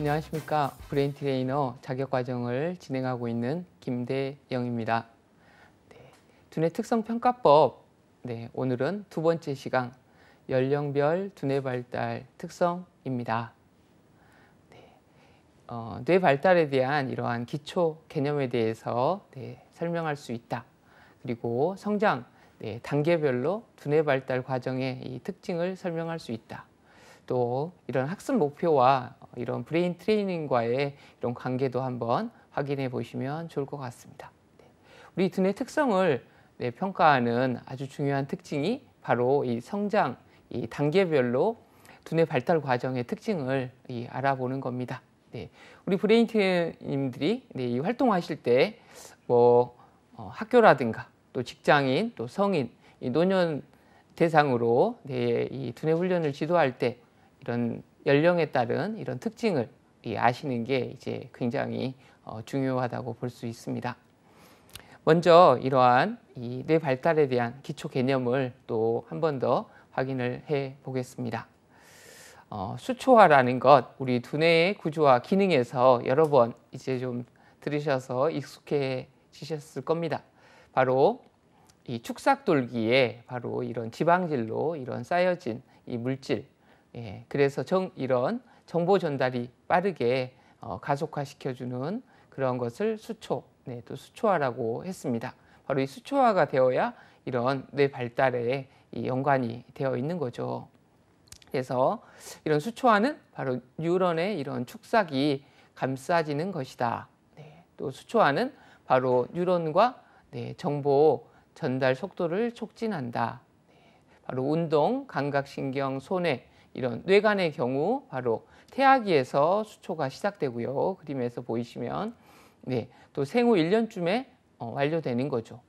안녕하십니까. 브레인 트레이너 자격 과정을 진행하고 있는 김대영입니다. 네, 두뇌 특성 평가법. 네, 오늘은 두 번째 시간 연령별 두뇌 발달 특성입니다. 네, 어, 뇌 발달에 대한 이러한 기초 개념에 대해서 네, 설명할 수 있다. 그리고 성장 네, 단계별로 두뇌 발달 과정의 이 특징을 설명할 수 있다. 또 이런 학습 목표와 이런 브레인 트레이닝과의 이런 관계도 한번 확인해 보시면 좋을 것 같습니다. 네. 우리 두뇌 특성을 네, 평가하는 아주 중요한 특징이 바로 이 성장 이 단계별로 두뇌 발달 과정의 특징을 이 알아보는 겁니다. 네, 우리 브레인 트레이너들이 네, 이 활동하실 때뭐 어, 학교라든가 또 직장인 또 성인 이 노년 대상으로 네, 이 두뇌 훈련을 지도할 때 이런 연령에 따른 이런 특징을 아시는 게 이제 굉장히 어, 중요하다고 볼 수 있습니다. 먼저 이러한 이뇌 발달에 대한 기초 개념을 또 한 번 더 확인을 해 보겠습니다. 어, 수초화라는 것 우리 두뇌의 구조와 기능에서 여러 번 이제 좀 들으셔서 익숙해지셨을 겁니다. 바로 이 축삭돌기에 바로 이런 지방질로 이런 쌓여진 이 물질 예, 그래서 정, 이런 정보 전달이 빠르게 어, 가속화시켜주는 그런 것을 수초, 네, 또 수초화라고 했습니다. 바로 이 수초화가 되어야 이런 뇌 발달에 이 연관이 되어 있는 거죠. 그래서 이런 수초화는 바로 뉴런의 이런 축삭이 감싸지는 것이다. 네, 또 수초화는 바로 뉴런과 네, 정보 전달 속도를 촉진한다. 네, 바로 운동, 감각신경, 손해, 이런 뇌간의 경우 바로 태아기에서 수초가 시작되고요. 그림에서 보이시면 네, 또 생후 1년쯤에 어, 완료되는 거죠.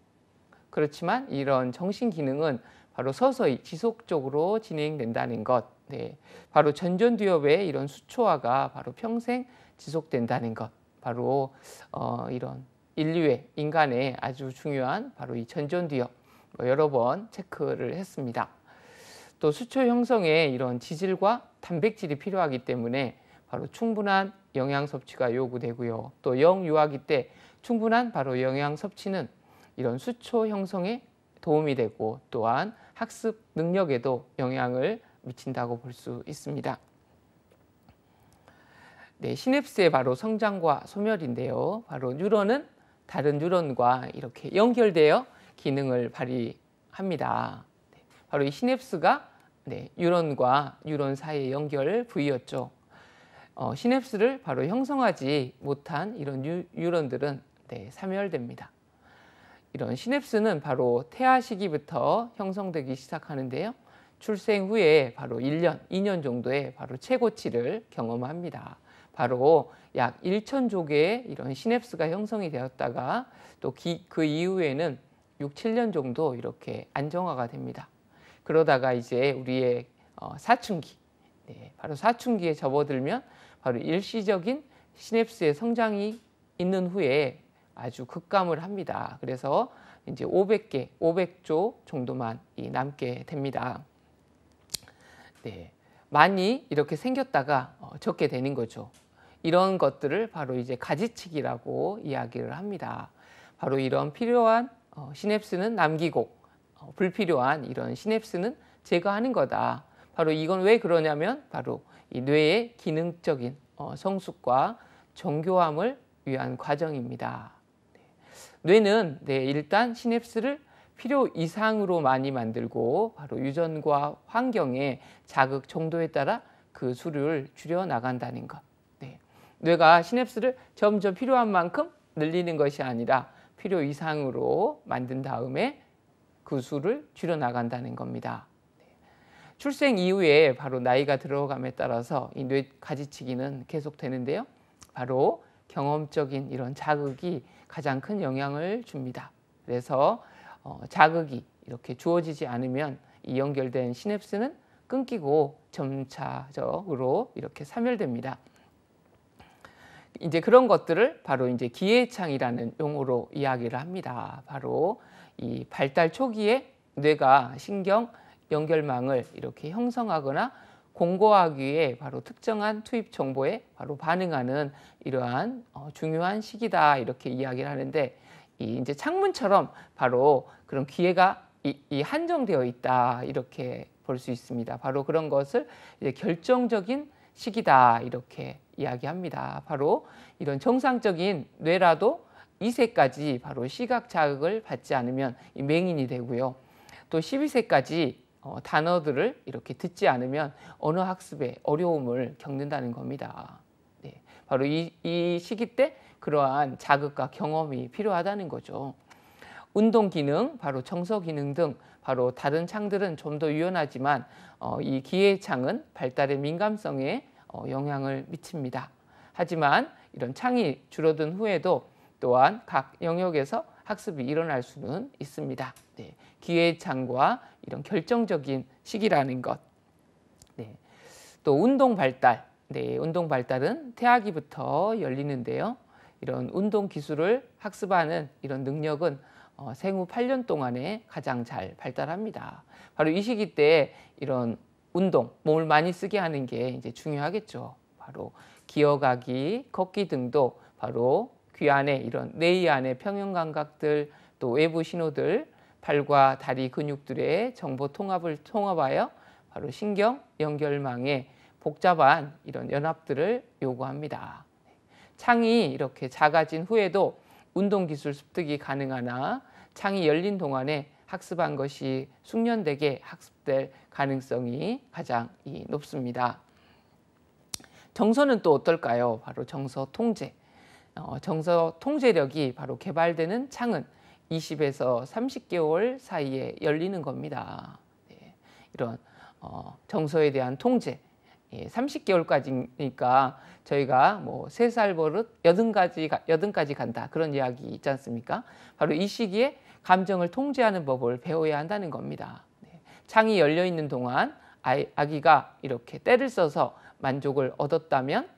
그렇지만 이런 정신 기능은 바로 서서히 지속적으로 진행된다는 것. 네, 바로 전전두엽의 이런 수초화가 바로 평생 지속된다는 것. 바로 어, 이런 인류의 인간의 아주 중요한 바로 이 전전두엽 뭐 여러 번 체크를 했습니다. 또 수초 형성에 이런 지질과 단백질이 필요하기 때문에 바로 충분한 영양 섭취가 요구되고요. 또 영유아기 때 충분한 바로 영양 섭취는 이런 수초 형성에 도움이 되고 또한 학습 능력에도 영향을 미친다고 볼 수 있습니다. 네, 시냅스의 바로 성장과 소멸인데요. 바로 뉴런은 다른 뉴런과 이렇게 연결되어 기능을 발휘합니다. 네, 바로 이 시냅스가 네, 유론과유론 사이의 연결 부위였죠. 어, 시냅스를 바로 형성하지 못한 이런 유, 유런들은 네, 사멸됩니다. 이런 시냅스는 바로 태아 시기부터 형성되기 시작하는데요. 출생 후에 바로 1년, 2년 정도의 바로 최고치를 경험합니다. 바로 약 1천 조개의 이런 시냅스가 형성이 되었다가 또 그 이후에는 6, 7년 정도 이렇게 안정화가 됩니다. 그러다가 이제 우리의 어, 사춘기, 네, 바로 사춘기에 접어들면 바로 일시적인 시냅스의 성장이 있는 후에 아주 극감을 합니다. 그래서 이제 500개, 500조 정도만 남게 됩니다. 네, 많이 이렇게 생겼다가 어, 적게 되는 거죠. 이런 것들을 바로 이제 가지치기라고 이야기를 합니다. 바로 이런 필요한 어, 시냅스는 남기고 어, 불필요한 이런 시냅스는 제거하는 거다. 바로 이건 왜 그러냐면 바로 이 뇌의 기능적인 어, 성숙과 정교함을 위한 과정입니다. 네. 뇌는 네, 일단 시냅스를 필요 이상으로 많이 만들고 바로 유전과 환경의 자극 정도에 따라 그 수를 줄여 나간다는 것. 네. 뇌가 시냅스를 점점 필요한 만큼 늘리는 것이 아니라 필요 이상으로 만든 다음에 그 수를 줄여나간다는 겁니다. 네. 출생 이후에 바로 나이가 들어감에 따라서 이 뇌 가지치기는 계속되는데요. 바로 경험적인 이런 자극이 가장 큰 영향을 줍니다. 그래서 어, 자극이 이렇게 주어지지 않으면 이 연결된 시냅스는 끊기고 점차적으로 이렇게 사멸됩니다. 이제 그런 것들을 바로 이제 기회창이라는 용어로 이야기를 합니다. 바로 이 발달 초기에 뇌가 신경 연결망을 이렇게 형성하거나 공고하기 에 바로 특정한 투입 정보에 바로 반응하는 이러한 어, 중요한 시기다 이렇게 이야기를 하는데 이 이제 창문처럼 바로 그런 기회가 이, 이 한정되어 있다 이렇게 볼 수 있습니다. 바로 그런 것을 이제 결정적인 시기다 이렇게 이야기합니다. 바로 이런 정상적인 뇌라도 2세까지 바로 시각 자극을 받지 않으면 맹인이 되고요. 또 12세까지 어, 단어들을 이렇게 듣지 않으면 언어 학습에 어려움을 겪는다는 겁니다. 네, 바로 이, 이 시기 때 그러한 자극과 경험이 필요하다는 거죠. 운동 기능, 바로 정서 기능 등 바로 다른 창들은 좀 더 유연하지만 어, 이 기의 창은 발달의 민감성에 어, 영향을 미칩니다. 하지만 이런 창이 줄어든 후에도 또한 각 영역에서 학습이 일어날 수는 있습니다. 네, 기회 창과 이런 결정적인 시기라는 것. 네, 또 운동 발달. 네, 운동 발달은 태아기부터 열리는데요. 이런 운동 기술을 학습하는 이런 능력은 어, 생후 8년 동안에 가장 잘 발달합니다. 바로 이 시기 때 이런 운동, 몸을 많이 쓰게 하는 게 이제 중요하겠죠. 바로 기어가기, 걷기 등도 바로 귀 안에 이런 뇌의 안에 평형 감각들 또 외부 신호들 팔과 다리 근육들의 정보 통합을 통합하여 바로 신경 연결망에 복잡한 이런 연합들을 요구합니다. 창이 이렇게 작아진 후에도 운동 기술 습득이 가능하나 창이 열린 동안에 학습한 것이 숙련되게 학습될 가능성이 가장 높습니다. 정서는 또 어떨까요? 바로 정서 통제. 어, 정서 통제력이 바로 개발되는 창은 20에서 30개월 사이에 열리는 겁니다. 예, 이런 어, 정서에 대한 통제, 30개월까지니까 예, 저희가 뭐 3살 버릇 8 0가지 80까지 간다 그런 이야기 있지 않습니까? 바로 이 시기에 감정을 통제하는 법을 배워야 한다는 겁니다. 네, 창이 열려 있는 동안 아기가 이렇게 때를 써서 만족을 얻었다면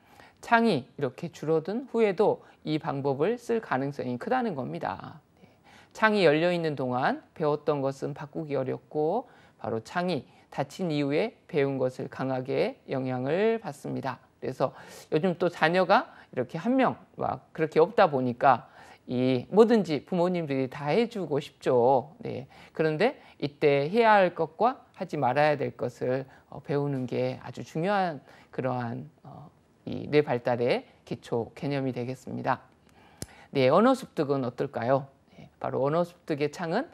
창이 이렇게 줄어든 후에도 이 방법을 쓸 가능성이 크다는 겁니다. 네. 창이 열려 있는 동안 배웠던 것은 바꾸기 어렵고 바로 창이 닫힌 이후에 배운 것을 강하게 영향을 받습니다. 그래서 요즘 또 자녀가 이렇게 한 명 막 그렇게 없다 보니까 이 뭐든지 부모님들이 다 해주고 싶죠. 네. 그런데 이때 해야 할 것과 하지 말아야 될 것을 어, 배우는 게 아주 중요한 그러한 어, 이뇌 발달의 기초 개념이 되겠습니다. 네, 언어 습득은 어떨까요? 네, 바로 언어 습득의 창은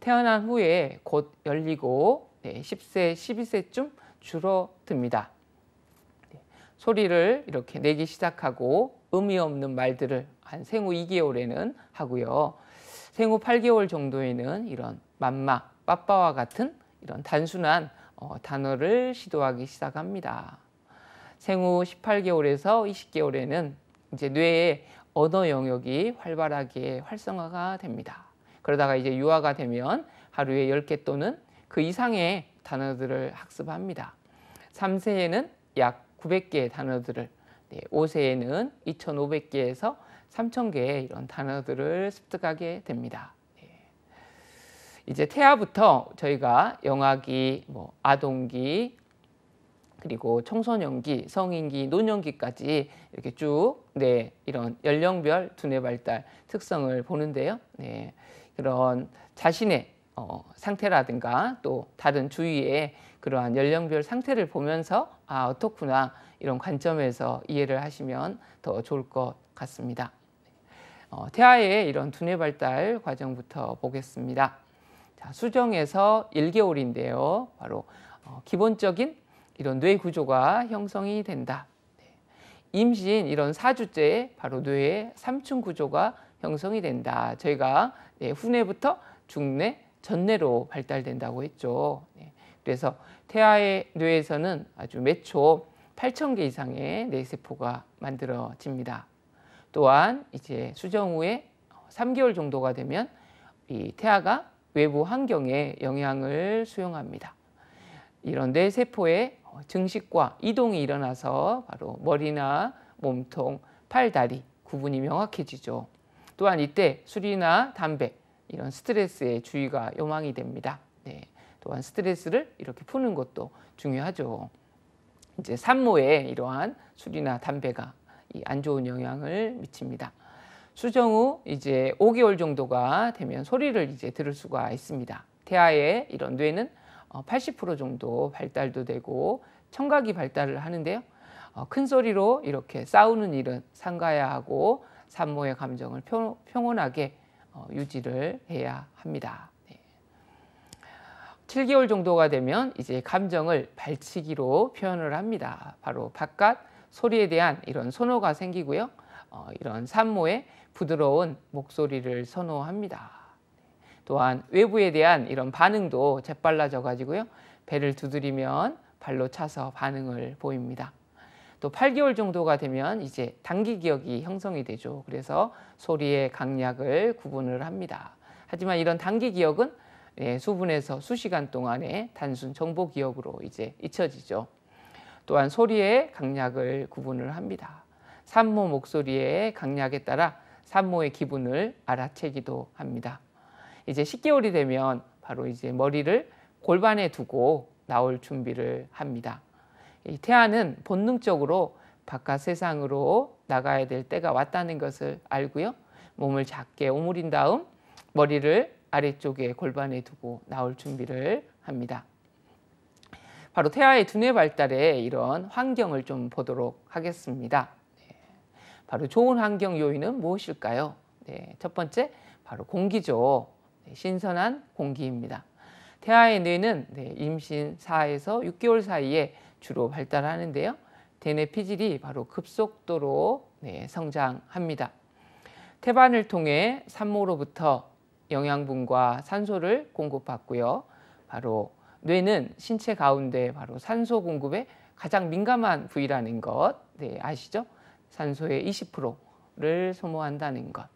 태어난 후에 곧 열리고 네, 10세, 12세쯤 줄어듭니다. 네, 소리를 이렇게 내기 시작하고 의미 없는 말들을 한 생후 2개월에는 하고요. 생후 8개월 정도에는 이런 맘마, 빠빠와 같은 이런 단순한 어, 단어를 시도하기 시작합니다. 생후 18개월에서 20개월에는 이제 뇌의 언어 영역이 활발하게 활성화가 됩니다. 그러다가 이제 유아가 되면 하루에 10개 또는 그 이상의 단어들을 학습합니다. 3세에는 약 900개의 단어들을, 5세에는 2,500개에서 3,000개의 이런 단어들을 습득하게 됩니다. 네. 이제 태아부터 저희가 영아기, 뭐 아동기, 그리고 청소년기, 성인기, 노년기까지 이렇게 쭉 네, 이런 연령별 두뇌 발달 특성을 보는데요. 네, 그런 자신의 어, 상태라든가 또 다른 주위에 그러한 연령별 상태를 보면서 아 어떻구나 이런 관점에서 이해를 하시면 더 좋을 것 같습니다. 어, 태아의 이런 두뇌 발달 과정부터 보겠습니다. 자, 수정에서 1개월인데요. 바로 어, 기본적인 이런 뇌 구조가 형성이 된다. 네. 임신 이런 사주째 바로 뇌의 삼층 구조가 형성이 된다. 저희가 네, 후뇌부터 중뇌, 전뇌로 발달된다고 했죠. 네. 그래서 태아의 뇌에서는 아주 매초 8 0개 이상의 뇌세포가 만들어집니다. 또한 이제 수정 후에 3개월 정도가 되면 이 태아가 외부 환경에 영향을 수용합니다. 이런 뇌세포의 증식과 이동이 일어나서 바로 머리나 몸통, 팔, 다리 구분이 명확해지죠. 또한 이때 술이나 담배 이런 스트레스에 주의가 요망이 됩니다. 네. 또한 스트레스를 이렇게 푸는 것도 중요하죠. 이제 산모에 이러한 술이나 담배가 안 좋은 영향을 미칩니다. 수정 후 이제 5개월 정도가 되면 소리를 이제 들을 수가 있습니다. 태아의 이런 뇌는 80% 어, 정도 발달도 되고 청각이 발달을 하는데요. 어, 큰 소리로 이렇게 싸우는 일은 삼가야 하고 산모의 감정을 평온하게 어, 유지를 해야 합니다. 7개월 정도가 되면 이제 감정을 발치기로 표현을 합니다. 바로 바깥 소리에 대한 이런 선호가 생기고요. 이런 산모의 부드러운 목소리를 선호합니다. 또한 외부에 대한 이런 반응도 재빨라져 가지고요. 배를 두드리면 발로 차서 반응을 보입니다. 또 8개월 정도가 되면 이제 단기 기억이 형성이 되죠. 그래서 소리의 강약을 구분을 합니다. 하지만 이런 단기 기억은 예, 수분에서 수시간 동안의 단순 정보 기억으로 이제 잊혀지죠. 또한 소리의 강약을 구분을 합니다. 산모 목소리의 강약에 따라 산모의 기분을 알아채기도 합니다. 이제 10개월이 되면 바로 이제 머리를 골반에 두고 나올 준비를 합니다. 이 태아는 본능적으로 바깥 세상으로 나가야 될 때가 왔다는 것을 알고요. 몸을 작게 오므린 다음 머리를 아래쪽에 골반에 두고 나올 준비를 합니다. 바로 태아의 두뇌 발달에 이런 환경을 좀 보도록 하겠습니다. 네. 바로 좋은 환경 요인은 무엇일까요? 네, 첫 번째 바로 공기죠. 네, 신선한 공기입니다. 태아의 뇌는 네, 임신 4에서 6개월 사이에 주로 발달하는데요. 대뇌 피질이 바로 급속도로 네, 성장합니다. 태반을 통해 산모로부터 영양분과 산소를 공급받고요. 바로 뇌는 신체 가운데 바로 산소 공급에 가장 민감한 부위라는 것 네, 아시죠? 산소의 20%를 소모한다는 것.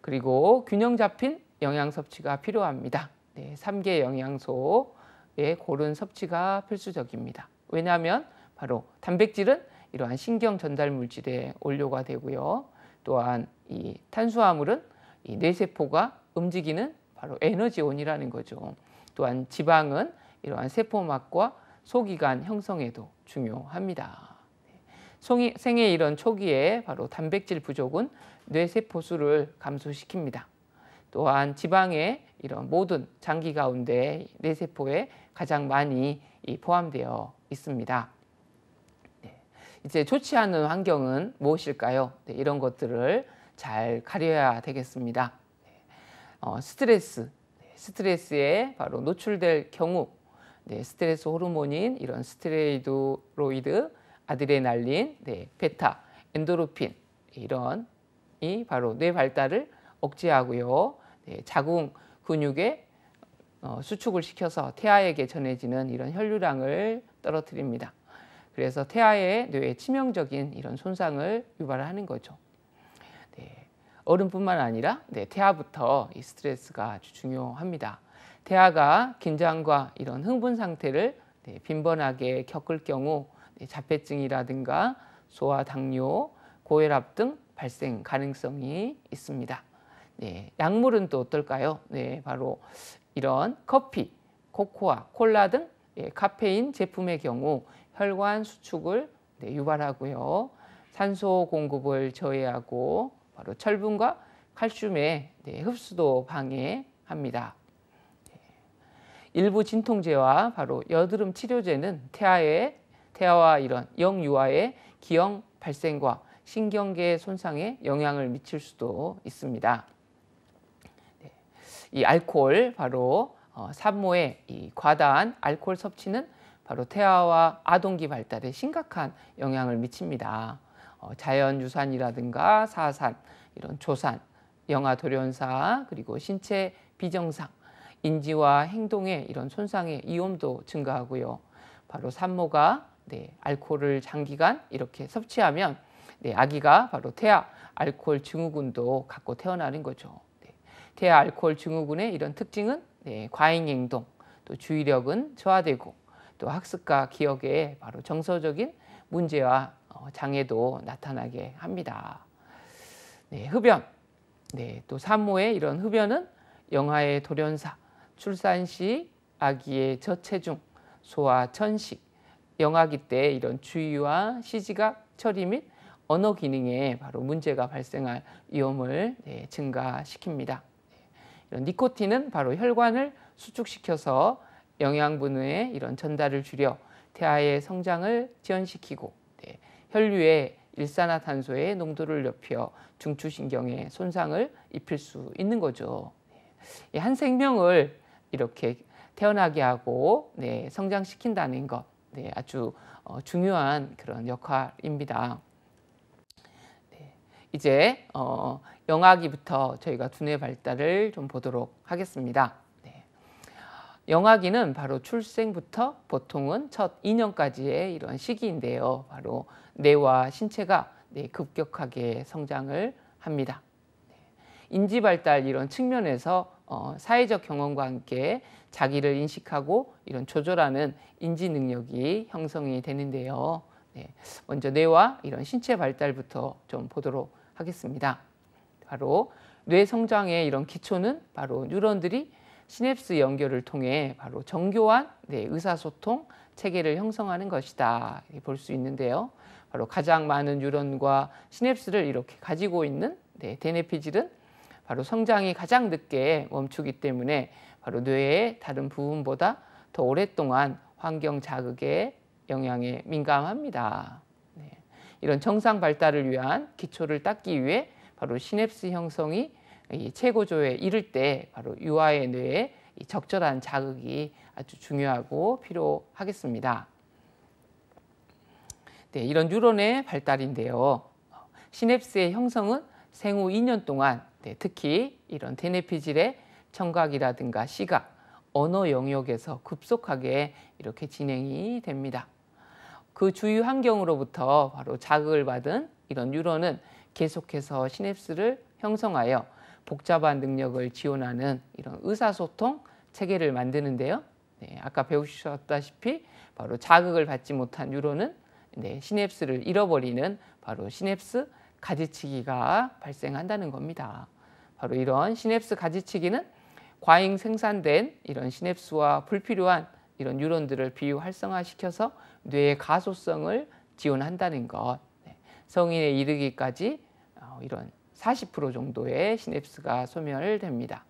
그리고 균형 잡힌 영양 섭취가 필요합니다. 네, 3개 영양소의 고른 섭취가 필수적입니다. 왜냐하면 바로 단백질은 이러한 신경 전달 물질의 원료가 되고요. 또한 이 탄수화물은 이 뇌세포가 움직이는 바로 에너지원이라는 거죠. 또한 지방은 이러한 세포막과 소기관 형성에도 중요합니다. 생애 이런 초기에 바로 단백질 부족은 뇌세포수를 감소시킵니다. 또한 지방의 이런 모든 장기 가운데 뇌세포에 가장 많이 포함되어 있습니다. 네. 이제 좋지 않은 환경은 무엇일까요? 네, 이런 것들을 잘 가려야 되겠습니다. 네. 어, 스트레스, 네, 스트레스에 바로 노출될 경우 네, 스트레스 호르몬인 이런 스트레이드로이드 아드레날린, 네, 베타, 엔도르핀 이런 이 바로 뇌 발달을 억제하고요. 예, 자궁 근육에 어, 수축을 시켜서 태아에게 전해지는 이런 혈류량을 떨어뜨립니다. 그래서 태아의 뇌에 치명적인 이런 손상을 유발하는 거죠. 네, 어른뿐만 아니라 네, 태아부터 이 스트레스가 아주 중요합니다. 태아가 긴장과 이런 흥분 상태를 네, 빈번하게 겪을 경우 네, 자폐증이라든가 소아 당뇨, 고혈압 등 발생 가능성이 있습니다. 네, 약물은 또 어떨까요? 네, 바로 이런 커피, 코코아, 콜라 등 예, 카페인 제품의 경우 혈관 수축을 네, 유발하고요. 산소 공급을 저해하고 바로 철분과 칼슘의 네, 흡수도 방해합니다. 예. 일부 진통제와 바로 여드름 치료제는 태아의 태아와 이런 영유아의 기형 발생과 신경계 손상에 영향을 미칠 수도 있습니다. 이 알코올 바로 어, 산모의 이 과다한 알코올 섭취는 바로 태아와 아동기 발달에 심각한 영향을 미칩니다. 어, 자연유산이라든가 사산, 이런 조산, 영아 돌연사, 그리고 신체 비정상, 인지와 행동의 이런 손상의 위험도 증가하고요. 바로 산모가 네, 알코올을 장기간 이렇게 섭취하면 네, 아기가 바로 태아 알코올 증후군도 갖고 태어나는 거죠. 대알코올 증후군의 이런 특징은 네, 과잉 행동, 또 주의력은 저하되고 또 학습과 기억에 바로 정서적인 문제와 어, 장애도 나타나게 합니다. 네, 흡연, 네, 또 산모의 이런 흡연은 영아의 돌연사, 출산 시 아기의 저체중, 소아 천식, 영아기 때 이런 주의와 시지각, 처리 및 언어 기능에 바로 문제가 발생할 위험을 네, 증가시킵니다. 이런 니코틴은 바로 혈관을 수축시켜서 영양분의 이런 전달을 줄여 태아의 성장을 지연시키고 네, 혈류의 일산화탄소의 농도를 높여 중추신경에 손상을 입힐 수 있는 거죠. 네, 한 생명을 이렇게 태어나게 하고 네, 성장시킨다는 것 네, 아주 어, 중요한 그런 역할입니다. 네, 이제 어, 영아기부터 저희가 두뇌 발달을 좀 보도록 하겠습니다. 네. 영하기는 바로 출생부터 보통은 첫 2년까지의 이런 시기인데요. 바로 뇌와 신체가 네, 급격하게 성장을 합니다. 네. 인지 발달 이런 측면에서 어, 사회적 경험과 함께 자기를 인식하고 이런 조절하는 인지 능력이 형성이 되는데요. 네, 먼저 뇌와 이런 신체 발달부터 좀 보도록 하겠습니다. 바로 뇌 성장의 이런 기초는 바로 뉴런들이 시냅스 연결을 통해 바로 정교한 네, 의사소통 체계를 형성하는 것이다 볼 수 있는데요. 바로 가장 많은 뉴런과 시냅스를 이렇게 가지고 있는 네, 데네피질은 바로 성장이 가장 늦게 멈추기 때문에 바로 뇌의 다른 부분보다 더 오랫동안 환경 자극의 영향에 민감합니다. 네. 이런 정상 발달을 위한 기초를 닦기 위해 바로 시냅스 형성이 이 최고조에 이를 때 바로 유아의 뇌에 적절한 자극이 아주 중요하고 필요하겠습니다. 네, 이런 뉴런의 발달인데요. 시냅스의 형성은 생후 2년 동안 네, 특히 이런 대뇌피질의 청각이라든가 시각, 언어 영역에서 급속하게 이렇게 진행이 됩니다. 그 주위 환경으로부터 바로 자극을 받은 이런 뉴런은 계속해서 시냅스를 형성하여 복잡한 능력을 지원하는 이런 의사소통 체계를 만드는데요. 네, 아까 배우셨다시피 바로 자극을 받지 못한 뉴런은 네, 시냅스를 잃어버리는 바로 시냅스 가지치기가 발생한다는 겁니다. 바로 이런 시냅스 가지치기는 과잉 생산된 이런 시냅스와 불필요한 이런 뉴런들을 비활성화시켜서 뇌의 가소성을 지원한다는 것. 성인에 이르기까지 어, 이런 40% 정도의 시냅스가 소멸됩니다.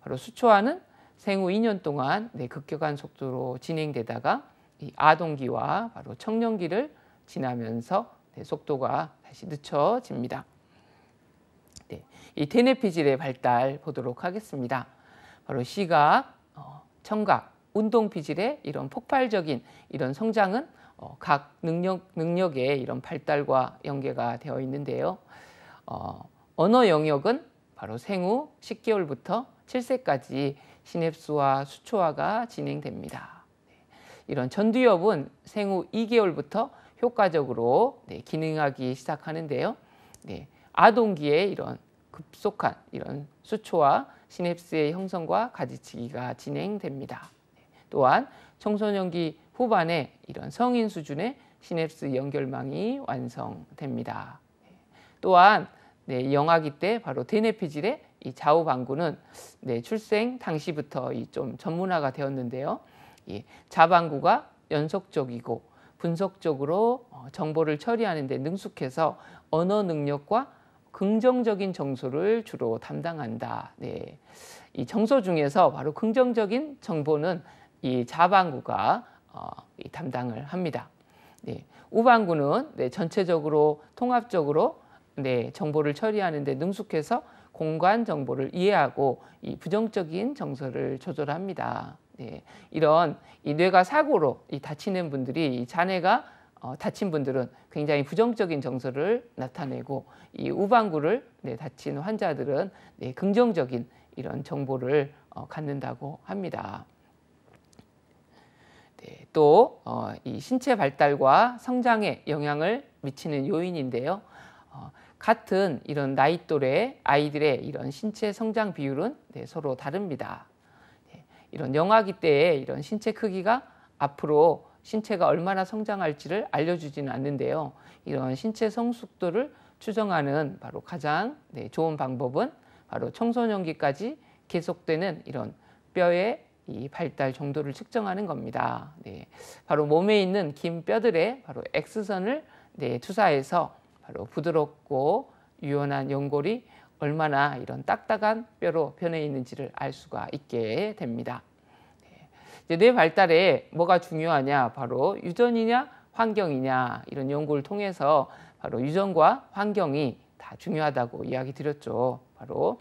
바로 수초화는 생후 2년 동안 네, 급격한 속도로 진행되다가 아동기와 바로 청년기를 지나면서 네, 속도가 다시 늦춰집니다. 네, 이 테네피질의 발달 보도록 하겠습니다. 바로 시각, 어, 청각, 운동피질의 이런 폭발적인 이런 성장은 어, 각 능력, 능력의 이런 발달과 연계가 되어 있는데요. 어, 언어 영역은 바로 생후 10개월부터 7세까지 시냅스와 수초화가 진행됩니다. 네, 이런 전두엽은 생후 2개월부터 효과적으로 네, 기능하기 시작하는데요. 네, 아동기의 이런 급속한 이런 수초와 시냅스의 형성과 가지치기가 진행됩니다. 네, 또한 청소년기 후반에 이런 성인 수준의 시냅스 연결망이 완성됩니다. 또한 네, 영아기 때 바로 대뇌피질의 이 좌우 방구는 네, 출생 당시부터 이좀 전문화가 되었는데요. 이 자방구가 연속적이고 분석적으로 어, 정보를 처리하는 데 능숙해서 언어 능력과 긍정적인 정서를 주로 담당한다. 네. 이 정서 중에서 바로 긍정적인 정보는 이 자방구가 어, 이 담당을 합니다. 네, 우방구는 네, 전체적으로 통합적으로 네, 정보를 처리하는 데 능숙해서 공간 정보를 이해하고 이 부정적인 정서를 조절합니다. 네, 이런 이 뇌가 사고로 이 다치는 분들이 이 자네가 어, 다친 분들은 굉장히 부정적인 정서를 나타내고 이 우방구를 네, 다친 환자들은 네, 긍정적인 이런 정보를 어, 갖는다고 합니다. 네, 또이 어, 신체 발달과 성장에 영향을 미치는 요인인데요. 어, 같은 이런 나이 또래 아이들의 이런 신체 성장 비율은 네, 서로 다릅니다. 네, 이런 영아기 때의 이런 신체 크기가 앞으로 신체가 얼마나 성장할지를 알려주지는 않는데요. 이런 신체 성숙도를 추정하는 바로 가장 좋은 방법은 바로 청소년기까지 계속되는 이런 뼈의 이 발달 정도를 측정하는 겁니다. 네, 바로 몸에 있는 긴 뼈들의 바로 X선을 네, 투사해서 바로 부드럽고 유연한 연골이 얼마나 이런 딱딱한 뼈로 변해 있는지를 알 수가 있게 됩니다. 네, 뇌 발달에 뭐가 중요하냐 바로 유전이냐 환경이냐 이런 연구를 통해서 바로 유전과 환경이 다 중요하다고 이야기 드렸죠. 바로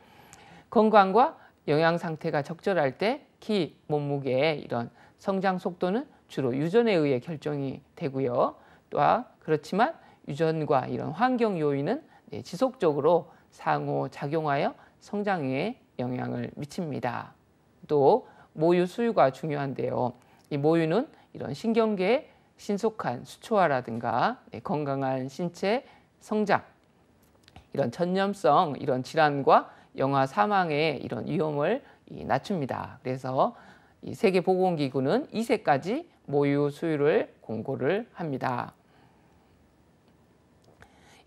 건강과 영양 상태가 적절할 때 키, 몸무게 이런 성장 속도는 주로 유전에 의해 결정이 되고요. 또한 그렇지만 유전과 이런 환경 요인은 네, 지속적으로 상호 작용하여 성장에 영향을 미칩니다. 또 모유 수유가 중요한데요. 이 모유는 이런 신경계의 신속한 수초화라든가 네, 건강한 신체 성장 이런 전염성 이런 질환과 영아 사망의 이런 위험을 낮춥니다. 그래서 이 세계보건기구는 2세까지 모유 수유를 공고를 합니다.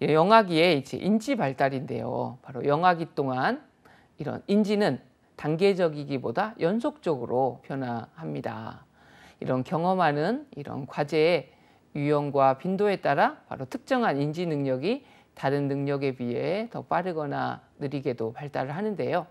예, 영아기의 인지 발달인데요. 바로 영아기 동안 이런 인지는 단계적이기보다 연속적으로 변화합니다. 이런 경험하는 이런 과제의 유형과 빈도에 따라 바로 특정한 인지 능력이 다른 능력에 비해 더 빠르거나 느리게도 발달을 하는데요.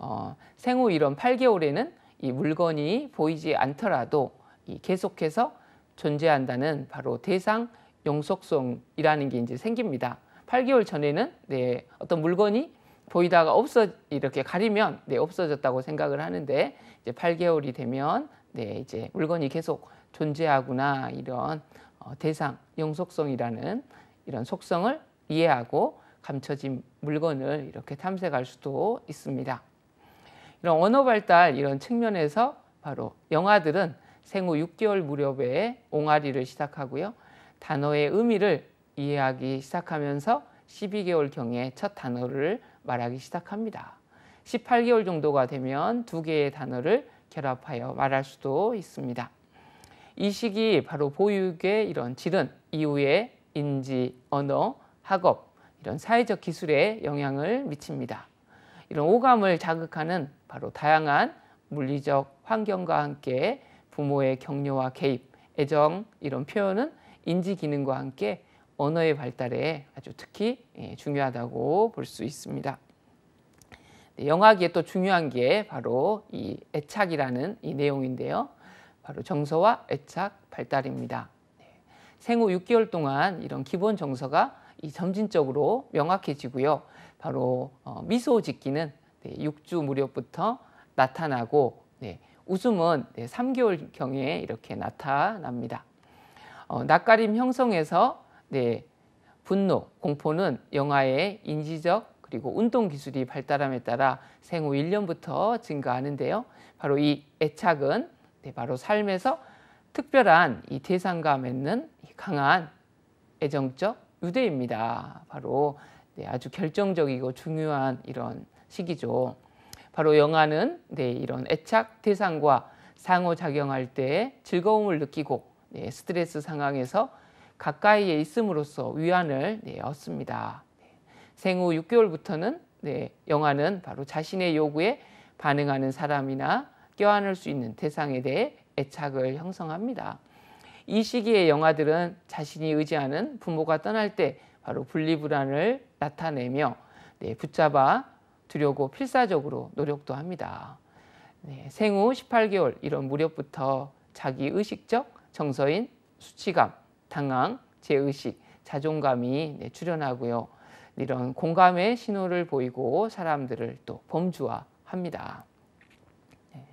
어, 생후 이런 8개월에는 이 물건이 보이지 않더라도 이 계속해서 존재한다는 바로 대상 용속성이라는 게 이제 생깁니다. 8개월 전에는 네, 어떤 물건이 보이다가 없어 이렇게 가리면 네, 없어졌다고 생각을 하는데 이제 8개월이 되면 네, 이제 물건이 계속 존재하구나 이런 어, 대상 용속성이라는 이런 속성을 이해하고 감춰진 물건을 이렇게 탐색할 수도 있습니다. 이런 언어 발달 이런 측면에서 바로 영아들은 생후 6개월 무렵에 옹알이를 시작하고요. 단어의 의미를 이해하기 시작하면서 12개월경에 첫 단어를 말하기 시작합니다. 18개월 정도가 되면 두 개의 단어를 결합하여 말할 수도 있습니다. 이 시기 바로 보육의 이런 질은 이후에 인지, 언어, 학업 이런 사회적 기술에 영향을 미칩니다. 이런 오감을 자극하는 바로 다양한 물리적 환경과 함께 부모의 격려와 개입, 애정 이런 표현은 인지 기능과 함께 언어의 발달에 아주 특히 예, 중요하다고 볼 수 있습니다. 네, 영화기에 또 중요한 게 바로 이 애착이라는 이 내용인데요. 바로 정서와 애착 발달입니다. 네, 생후 6개월 동안 이런 기본 정서가 점진적으로 명확해지고요. 바로 어, 미소 짓기는 네, 6주 무렵부터 나타나고 네, 웃음은 네, 3개월 경에 이렇게 나타납니다. 어, 낯가림 형성에서 네, 분노, 공포는 영아의 인지적 그리고 운동 기술이 발달함에 따라 생후 1년부터 증가하는데요. 바로 이 애착은 네, 바로 삶에서 특별한 이 대상과 맺는 강한 애정적 유대입니다. 바로 네, 아주 결정적이고 중요한 이런 시기죠. 바로 영화는 네, 이런 애착 대상과 상호작용할 때 즐거움을 느끼고 네, 스트레스 상황에서 가까이에 있음으로써 위안을 네, 얻습니다. 생후 6개월부터는 네, 영화는 바로 자신의 요구에 반응하는 사람이나 껴안을 수 있는 대상에 대해 애착을 형성합니다. 이 시기의 영화들은 자신이 의지하는 부모가 떠날 때 바로 분리불안을 나타내며 네, 붙잡아 두려고 필사적으로 노력도 합니다. 네, 생후 18개월 이런 무렵부터 자기 의식적 정서인 수치감, 당황, 제의식, 자존감이 네, 출현하고요. 이런 공감의 신호를 보이고 사람들을 또 범주화합니다. 네,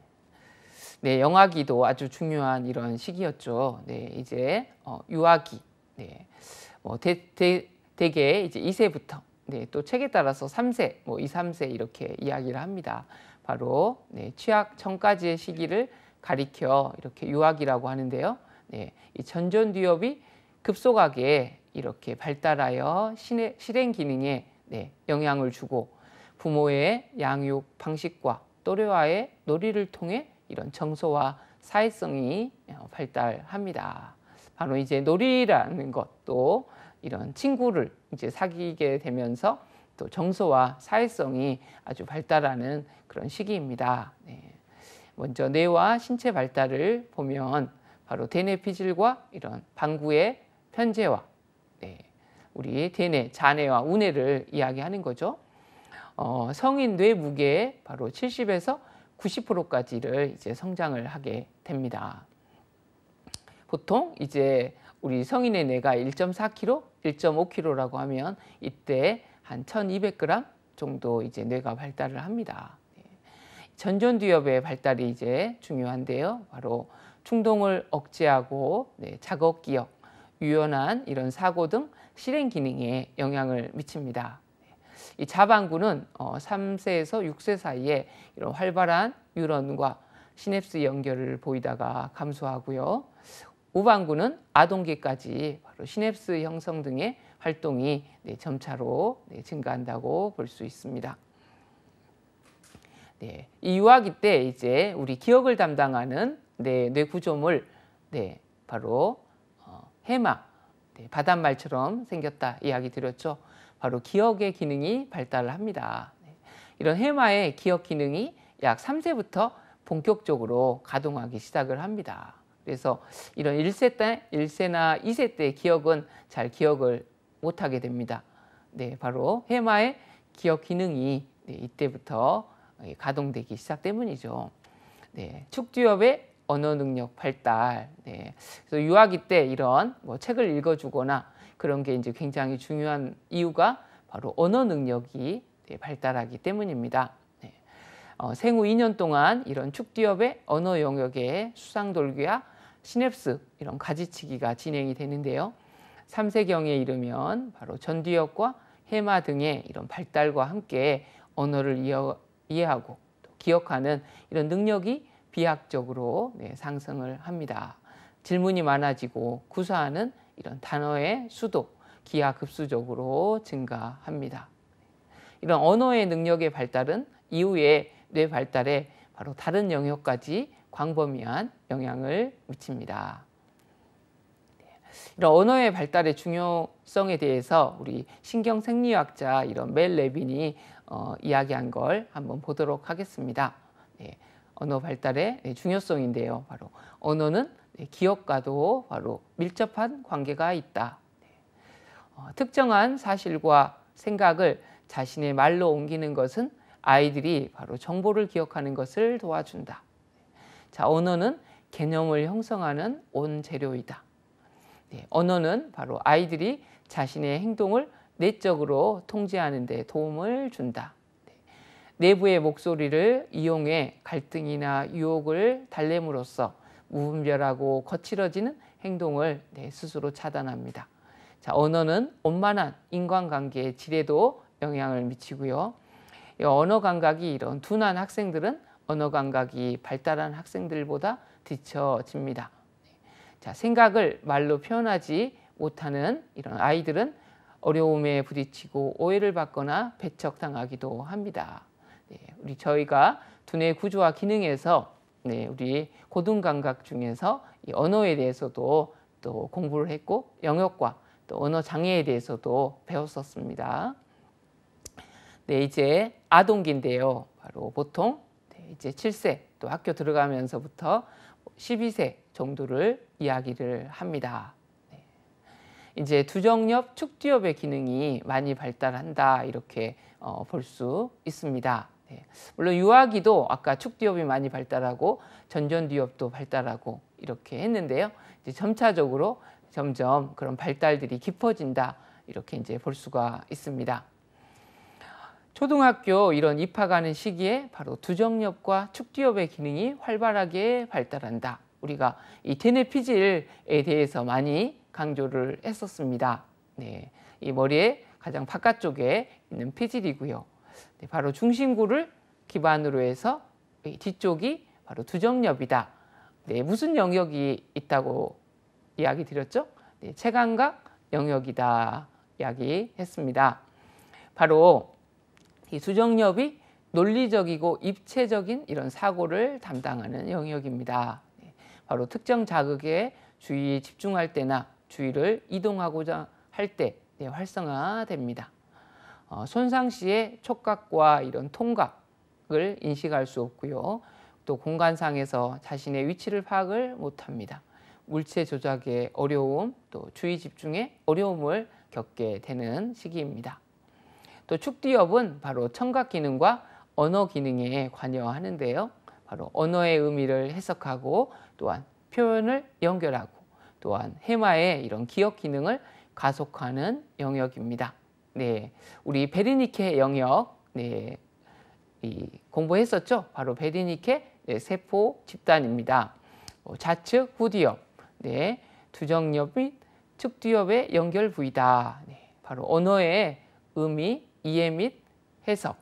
네 영아기도 아주 중요한 이런 시기였죠. 네, 이제 어, 유아기, 네, 뭐 대, 대, 대개 이제 2세부터 네, 또 책에 따라서 3세, 뭐 2, 3세 이렇게 이야기를 합니다. 바로 네, 취학 전까지의 시기를 가리켜 이렇게 유학이라고 하는데요. 네, 이 전전두엽이 급속하게 이렇게 발달하여 신의, 실행 기능에 네, 영향을 주고 부모의 양육 방식과 또래와의 놀이를 통해 이런 정서와 사회성이 어, 발달합니다. 바로 이제 놀이라는 것도 이런 친구를 이제 사귀게 되면서 또 정서와 사회성이 아주 발달하는 그런 시기입니다. 네. 먼저 뇌와 신체 발달을 보면 바로 대뇌 피질과 이런 방구의 편제와 네. 우리 대뇌, 자뇌와 우뇌를 이야기하는 거죠. 어, 성인 뇌 무게의 바로 70에서 90%까지를 이제 성장을 하게 됩니다. 보통 이제 우리 성인의 뇌가 1.4kg 1.5kg라고 하면 이때 한 1,200g 정도 이제 뇌가 발달을 합니다. 네. 전전두엽의 발달이 이제 중요한데요. 바로 충동을 억제하고 네, 작업 기억, 유연한 이런 사고 등 실행 기능에 영향을 미칩니다. 네. 이 자반구는 어, 3세에서 6세 사이에 이런 활발한 유런과 시냅스 연결을 보이다가 감소하고요. 우반구는 아동기까지 시냅스 형성 등의 활동이 네, 점차로 네, 증가한다고 볼 수 있습니다. 네, 이 유아기 때 이제 우리 기억을 담당하는 네, 뇌 구조물 네, 바로 어, 해마 네, 바닷말처럼 생겼다 이야기 드렸죠. 바로 기억의 기능이 발달 합니다. 네, 이런 해마의 기억 기능이 약 3세부터 본격적으로 가동하기 시작을 합니다. 그래서 이런 1세 때, 1세나 2세 때의 기억은 잘 기억을 못하게 됩니다. 네, 바로 해마의 기억 기능이 네, 이때부터 가동되기 시작 때문이죠. 네, 축두엽의 언어 능력 발달. 네, 그래서 유아기 때 이런 뭐 책을 읽어주거나 그런 게 이제 굉장히 중요한 이유가 바로 언어 능력이 네, 발달하기 때문입니다. 네. 어, 생후 2년 동안 이런 축디엽의 언어 영역의 수상돌기와 시냅스 이런 가지치기가 진행이 되는데요. 3세경에 이르면 바로 전두엽과 해마 등의 이런 발달과 함께 언어를 이해하고 기억하는 이런 능력이 비약적으로 네, 상승을 합니다. 질문이 많아지고 구사하는 이런 단어의 수도 기하급수적으로 증가합니다. 이런 언어의 능력의 발달은 이후에 뇌 발달에 바로 다른 영역까지 광범위한 영향을 미칩니다. 네. 이런 언어의 발달의 중요성에 대해서 우리 신경생리학자 이런 멜 레빈이 어, 이야기한 걸 한번 보도록 하겠습니다. 네, 언어 발달의 네, 중요성인데요. 바로 언어는 네, 기억과도 바로 밀접한 관계가 있다. 네, 어, 특정한 사실과 생각을 자신의 말로 옮기는 것은 아이들이 바로 정보를 기억하는 것을 도와준다. 자, 언어는 개념을 형성하는 온 재료이다. 네, 언어는 바로 아이들이 자신의 행동을 내적으로 통제하는 데 도움을 준다. 네, 내부의 목소리를 이용해 갈등이나 유혹을 달램으로써 무분별하고 거칠어지는 행동을 네, 스스로 차단합니다. 자, 언어는 원만한 인간관계의 질에도 영향을 미치고요. 언어 감각이 이런 둔한 학생들은 언어 감각이 발달한 학생들보다 뒤처집니다. 자, 생각을 말로 표현하지 못하는 이런 아이들은 어려움에 부딪히고 오해를 받거나 배척당하기도 합니다. 네, 우리 저희가 두뇌 구조와 기능에서 네, 우리 고등 감각 중에서 언어에 대해서도 또 공부를 했고 영역과 또 언어 장애에 대해서도 배웠었습니다. 네, 이제 아동기인데요. 바로 보통 이제 7세 또 학교 들어가면서부터 12세 정도를 이야기를 합니다. 네. 이제 두정엽 축지엽의 기능이 많이 발달한다 이렇게 어, 볼수 있습니다. 네. 물론 유아기도 아까 축디엽이 많이 발달하고 전전디엽도 발달하고 이렇게 했는데요. 이제 점차적으로 점점 그런 발달들이 깊어진다 이렇게 이제 볼 수가 있습니다. 초등학교 이런 입학하는 시기에 바로 두정엽과 축지엽의 기능이 활발하게 발달한다. 우리가 이 테네피질에 대해서 많이 강조를 했었습니다. 네, 이 머리의 가장 바깥쪽에 있는 피질이고요. 네, 바로 중심구를 기반으로 해서 이 뒤쪽이 바로 두정엽이다. 네, 무슨 영역이 있다고 이야기 드렸죠? 네, 체감각 영역이다 이야기했습니다. 바로 이수정력이 논리적이고 입체적인 이런 사고를 담당하는 영역입니다. 예, 바로 특정 자극에 주의에 집중할 때나 주의를 이동하고자 할때 예, 활성화됩니다. 어, 손상 시의 촉각과 이런 통각을 인식할 수 없고요. 또 공간상에서 자신의 위치를 파악을 못합니다. 물체 조작의 어려움, 또 주의 집중의 어려움을 겪게 되는 시기입니다. 또 축디엽은 바로 청각 기능과 언어 기능에 관여하는데요. 바로 언어의 의미를 해석하고 또한 표현을 연결하고 또한 해마의 이런 기억 기능을 가속하는 영역입니다. 네, 우리 베리니케 영역 네, 이 공부했었죠. 바로 베리니케 네, 세포 집단입니다. 어, 좌측 후디엽, 네, 두정엽 및 측두엽의 연결 부위다. 네, 바로 언어의 의미, 이해 및 해석,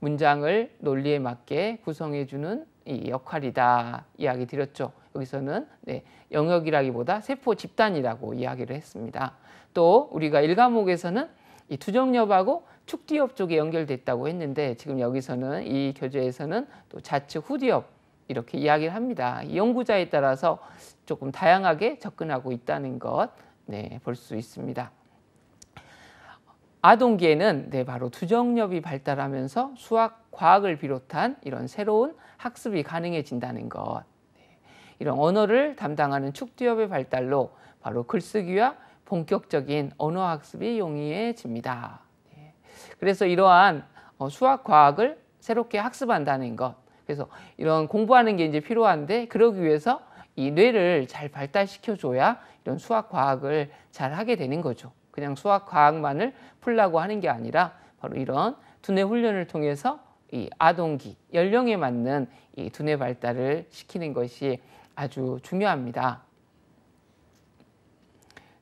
문장을 논리에 맞게 구성해주는 이 역할이다 이야기 드렸죠. 여기서는 네, 영역이라기보다 세포 집단이라고 이야기를 했습니다. 또 우리가 일과목에서는 이 투정엽하고 축디엽 쪽에 연결됐다고 했는데 지금 여기서는 이 교재에서는 또 좌측 후디엽 이렇게 이야기를 합니다. 연구자에 따라서 조금 다양하게 접근하고 있다는 것볼수 네, 있습니다. 아동기에는 네, 바로 두정엽이 발달하면서 수학, 과학을 비롯한 이런 새로운 학습이 가능해진다는 것. 네, 이런 언어를 담당하는 축두엽의 발달로 바로 글쓰기와 본격적인 언어학습이 용이해집니다. 네, 그래서 이러한 어, 수학, 과학을 새롭게 학습한다는 것. 그래서 이런 공부하는 게 이제 필요한데 그러기 위해서 이 뇌를 잘 발달시켜줘야 이런 수학, 과학을 잘 하게 되는 거죠. 그냥 수학, 과학만을 풀라고 하는 게 아니라 바로 이런 두뇌 훈련을 통해서 이 아동기, 연령에 맞는 이 두뇌 발달을 시키는 것이 아주 중요합니다.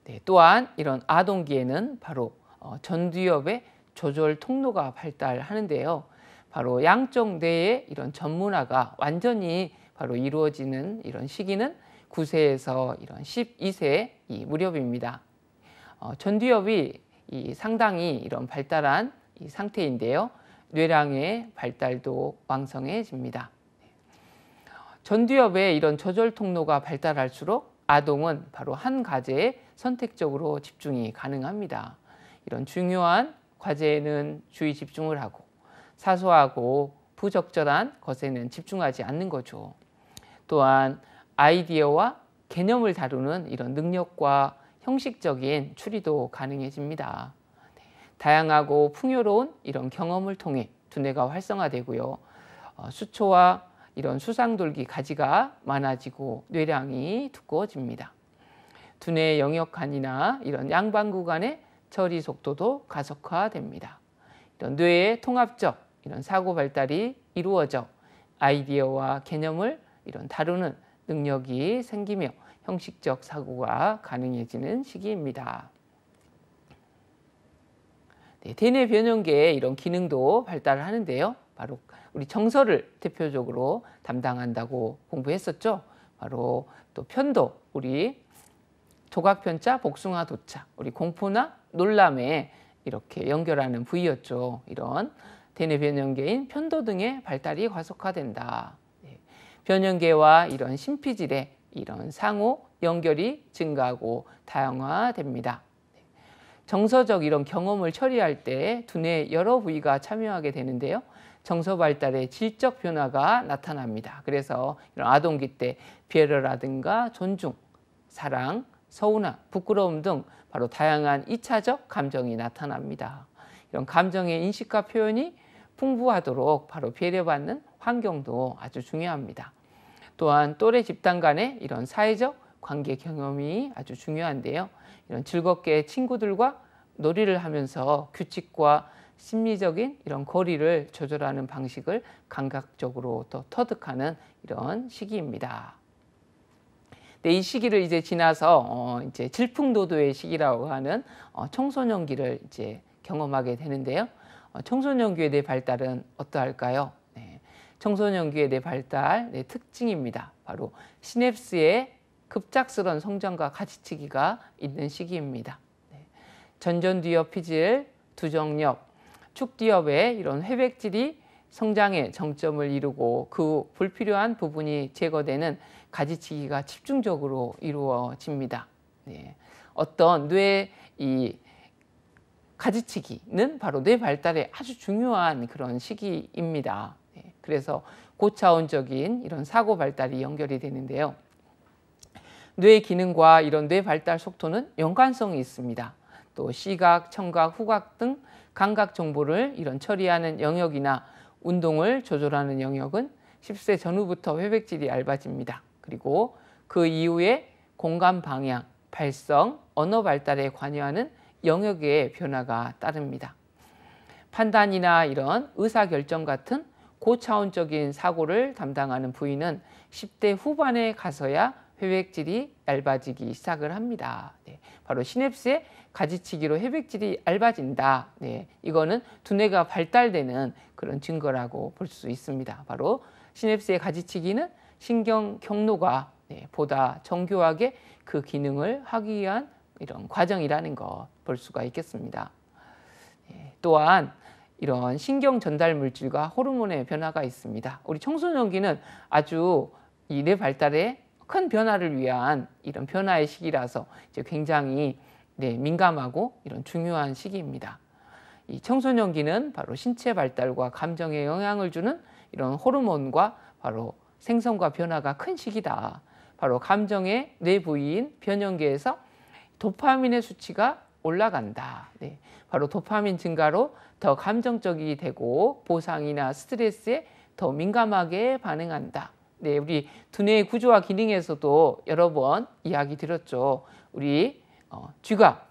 네, 또한 이런 아동기에는 바로 어, 전두엽의 조절 통로가 발달하는데요. 바로 양쪽 뇌의 이런 전문화가 완전히 바로 이루어지는 이런 시기는 9세에서 이런 12세 이 무렵입니다. 어, 전두엽이 상당히 이런 발달한 상태인데요. 뇌량의 발달도 왕성해집니다. 전두엽의 이런 저절 통로가 발달할수록 아동은 바로 한 과제에 선택적으로 집중이 가능합니다. 이런 중요한 과제에는 주의 집중을 하고 사소하고 부적절한 것에는 집중하지 않는 거죠. 또한 아이디어와 개념을 다루는 이런 능력과 형식적인 추리도 가능해집니다. 네. 다양하고 풍요로운 이런 경험을 통해 두뇌가 활성화되고요. 어, 수초와 이런 수상돌기 가지가 많아지고 뇌량이 두꺼워집니다. 두뇌 영역관이나 이런 양방구간의 처리 속도도 가속화됩니다. 이런 뇌의 통합적 이런 사고 발달이 이루어져 아이디어와 개념을 이런 다루는 능력이 생기며 형식적 사고가 가능해지는 시기입니다. 네, d n 변형계의 이런 기능도 발달을 하는데요. 바로 우리 정서를 대표적으로 담당한다고 공부했었죠. 바로 또 편도, 우리 조각편자, 복숭아 도자, 우리 공포나 놀람에 이렇게 연결하는 부위였죠. 이런 대뇌 변형계인 편도 등의 발달이 과속화된다. 네, 변형계와 이런 심피질의 이런 상호 연결이 증가하고 다양화됩니다. 정서적 이런 경험을 처리할 때 두뇌 여러 부위가 참여하게 되는데요. 정서 발달의 질적 변화가 나타납니다. 그래서 이런 아동기 때 배려라든가 존중, 사랑, 서운함, 부끄러움 등 바로 다양한 이차적 감정이 나타납니다. 이런 감정의 인식과 표현이 풍부하도록 바로 배려받는 환경도 아주 중요합니다. 또한 또래 집단 간의 이런 사회적 관계 경험이 아주 중요한데요. 이런 즐겁게 친구들과 놀이를 하면서 규칙과 심리적인 이런 거리를 조절하는 방식을 감각적으로 더 터득하는 이런 시기입니다. 네, 이 시기를 이제 지나서 어 이제 질풍노도의 시기라고 하는 어 청소년기를 이제 경험하게 되는데요. 어 청소년기에 대해 발달은 어떠할까요? 청소년기의 내 발달, 의 특징입니다. 바로 시냅스의 급작스런 성장과 가지치기가 있는 시기입니다. 네. 전전뒤엽 피질, 두정력축뒤엽의 이런 회백질이 성장의 정점을 이루고 그 불필요한 부분이 제거되는 가지치기가 집중적으로 이루어집니다. 네. 어떤 뇌의 이 가지치기는 바로 뇌발달에 아주 중요한 그런 시기입니다. 그래서 고차원적인 이런 사고 발달이 연결이 되는데요. 뇌 기능과 이런 뇌 발달 속도는 연관성이 있습니다. 또 시각, 청각, 후각 등 감각 정보를 이런 처리하는 영역이나 운동을 조절하는 영역은 10세 전후부터 회백질이 얇아집니다. 그리고 그 이후에 공간 방향, 발성, 언어 발달에 관여하는 영역의 변화가 따릅니다. 판단이나 이런 의사결정 같은 고차원적인 사고를 담당하는 부인은 10대 후반에 가서야 회백질이 얇아지기 시작을 합니다. 네, 바로 시냅스에 가지치기로 회백질이 얇아진다. 네, 이거는 두뇌가 발달되는 그런 증거라고 볼 수 있습니다. 바로 시냅스의 가지치기는 신경 경로가 네, 보다 정교하게 그 기능을 하기 위한 이런 과정이라는 것볼 수가 있겠습니다. 네, 또한 이런 신경 전달 물질과 호르몬의 변화가 있습니다. 우리 청소년기는 아주 이뇌 발달에 큰 변화를 위한 이런 변화의 시기라서 이제 굉장히 네, 민감하고 이런 중요한 시기입니다. 이 청소년기는 바로 신체 발달과 감정에 영향을 주는 이런 호르몬과 바로 생성과 변화가 큰 시기다. 바로 감정의 뇌 부위인 변형계에서 도파민의 수치가 올라간다. 네. 바로 도파민 증가로 더 감정적이 되고 보상이나 스트레스에 더 민감하게 반응한다. 네, 우리 두뇌의 구조와 기능에서도 여러 번 이야기 드렸죠. 우리 어, 쥐가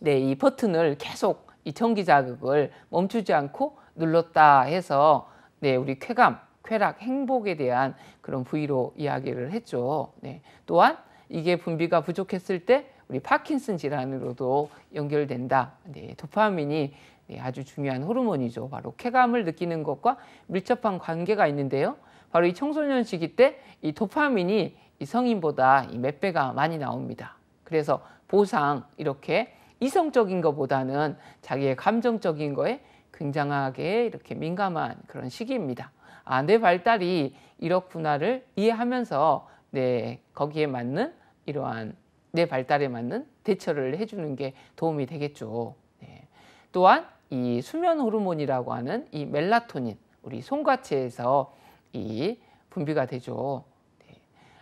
네, 이 버튼을 계속 이 전기 자극을 멈추지 않고 눌렀다 해서 네, 우리 쾌감, 쾌락, 행복에 대한 그런 부위로 이야기를 했죠. 네, 또한 이게 분비가 부족했을 때 우리 파킨슨 질환으로도 연결된다. 네, 도파민이 네, 아주 중요한 호르몬이죠. 바로 쾌감을 느끼는 것과 밀접한 관계가 있는데요. 바로 이 청소년 시기 때 이 도파민이 이 성인보다 이몇 배가 많이 나옵니다. 그래서 보상 이렇게 이성적인 것보다는 자기의 감정적인 거에 굉장하게 이렇게 민감한 그런 시기입니다. 아, 내 발달이 이렇구나를 이해하면서 네, 거기에 맞는 이러한 내 발달에 맞는 대처를 해주는 게 도움이 되겠죠. 네. 또한 이 수면 호르몬이라고 하는 이 멜라토닌, 우리 송과체에서 이 분비가 되죠. 네.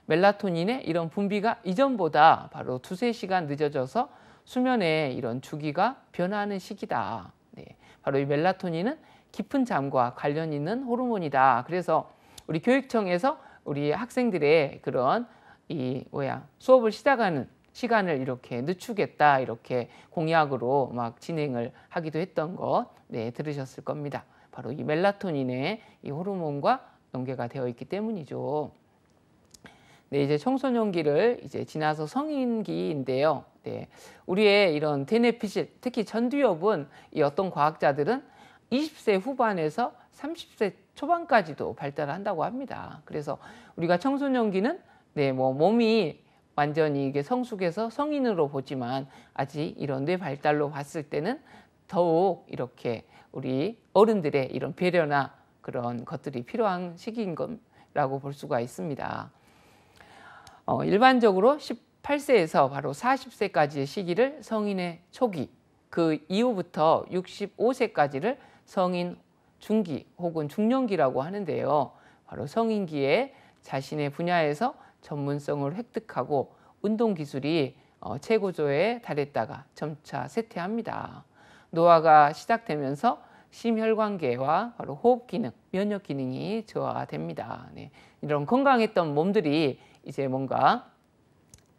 멜라토닌의 이런 분비가 이전보다 바로 두세 시간 늦어져서 수면의 이런 주기가 변화하는 시기다. 네. 바로 이 멜라토닌은 깊은 잠과 관련 있는 호르몬이다. 그래서 우리 교육청에서 우리 학생들의 그런 이 뭐야 수업을 시작하는 시간을 이렇게 늦추겠다 이렇게 공약으로 막 진행을 하기도 했던 것 네, 들으셨을 겁니다. 바로 이 멜라토닌의 이 호르몬과 연계가 되어 있기 때문이죠. 네, 이제 청소년기를 이제 지나서 성인기인데요. 네, 우리의 이런 대뇌피질, 특히 전두엽은 이 어떤 과학자들은 20세 후반에서 30세 초반까지도 발달한다고 합니다. 그래서 우리가 청소년기는 네, 뭐 몸이 완전히 이게 성숙해서 성인으로 보지만 아직 이런 뇌 발달로 봤을 때는 더욱 이렇게 우리 어른들의 이런 배려나 그런 것들이 필요한 시기인 거라고 볼 수가 있습니다. 어, 일반적으로 18세에서 바로 40세까지의 시기를 성인의 초기, 그 이후부터 65세까지를 성인 중기 혹은 중년기라고 하는데요. 바로 성인기에 자신의 분야에서 전문성을 획득하고 운동 기술이 어, 최고조에 달했다가 점차 쇠퇴합니다. 노화가 시작되면서 심혈관계와 바로 호흡 기능, 면역 기능이 저하됩니다. 네. 이런 건강했던 몸들이 이제 뭔가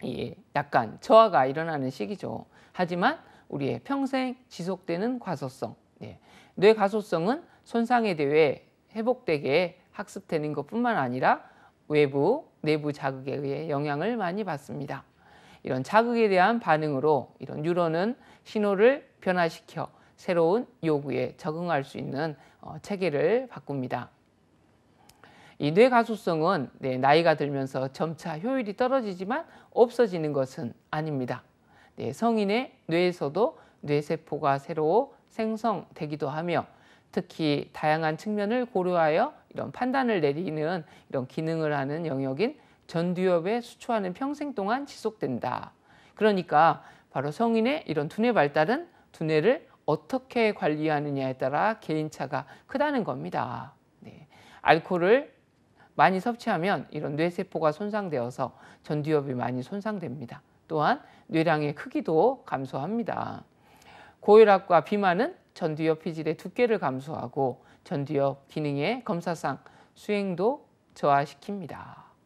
예, 약간 저하가 일어나는 시기죠. 하지만 우리의 평생 지속되는 과소성, 네. 뇌 과소성은 손상에 대해 회복되게 학습되는 것뿐만 아니라 외부, 내부 자극에 의해 영향을 많이 받습니다. 이런 자극에 대한 반응으로 이런 뉴런은 신호를 변화시켜 새로운 요구에 적응할 수 있는 어, 체계를 바꿉니다. 이 뇌가소성은 네, 나이가 들면서 점차 효율이 떨어지지만 없어지는 것은 아닙니다. 네, 성인의 뇌에서도 뇌세포가 새로 생성되기도 하며 특히 다양한 측면을 고려하여 이런 판단을 내리는 이런 기능을 하는 영역인 전두엽의 수초하는 평생 동안 지속된다. 그러니까 바로 성인의 이런 두뇌 발달은 두뇌를 어떻게 관리하느냐에 따라 개인차가 크다는 겁니다. 네. 알코올을 많이 섭취하면 이런 뇌세포가 손상되어서 전두엽이 많이 손상됩니다. 또한 뇌량의 크기도 감소합니다. 고혈압과 비만은 전두엽 피질의 두께를 감소하고 전두엽 기능의 검사상 수행도 저하시킵니다.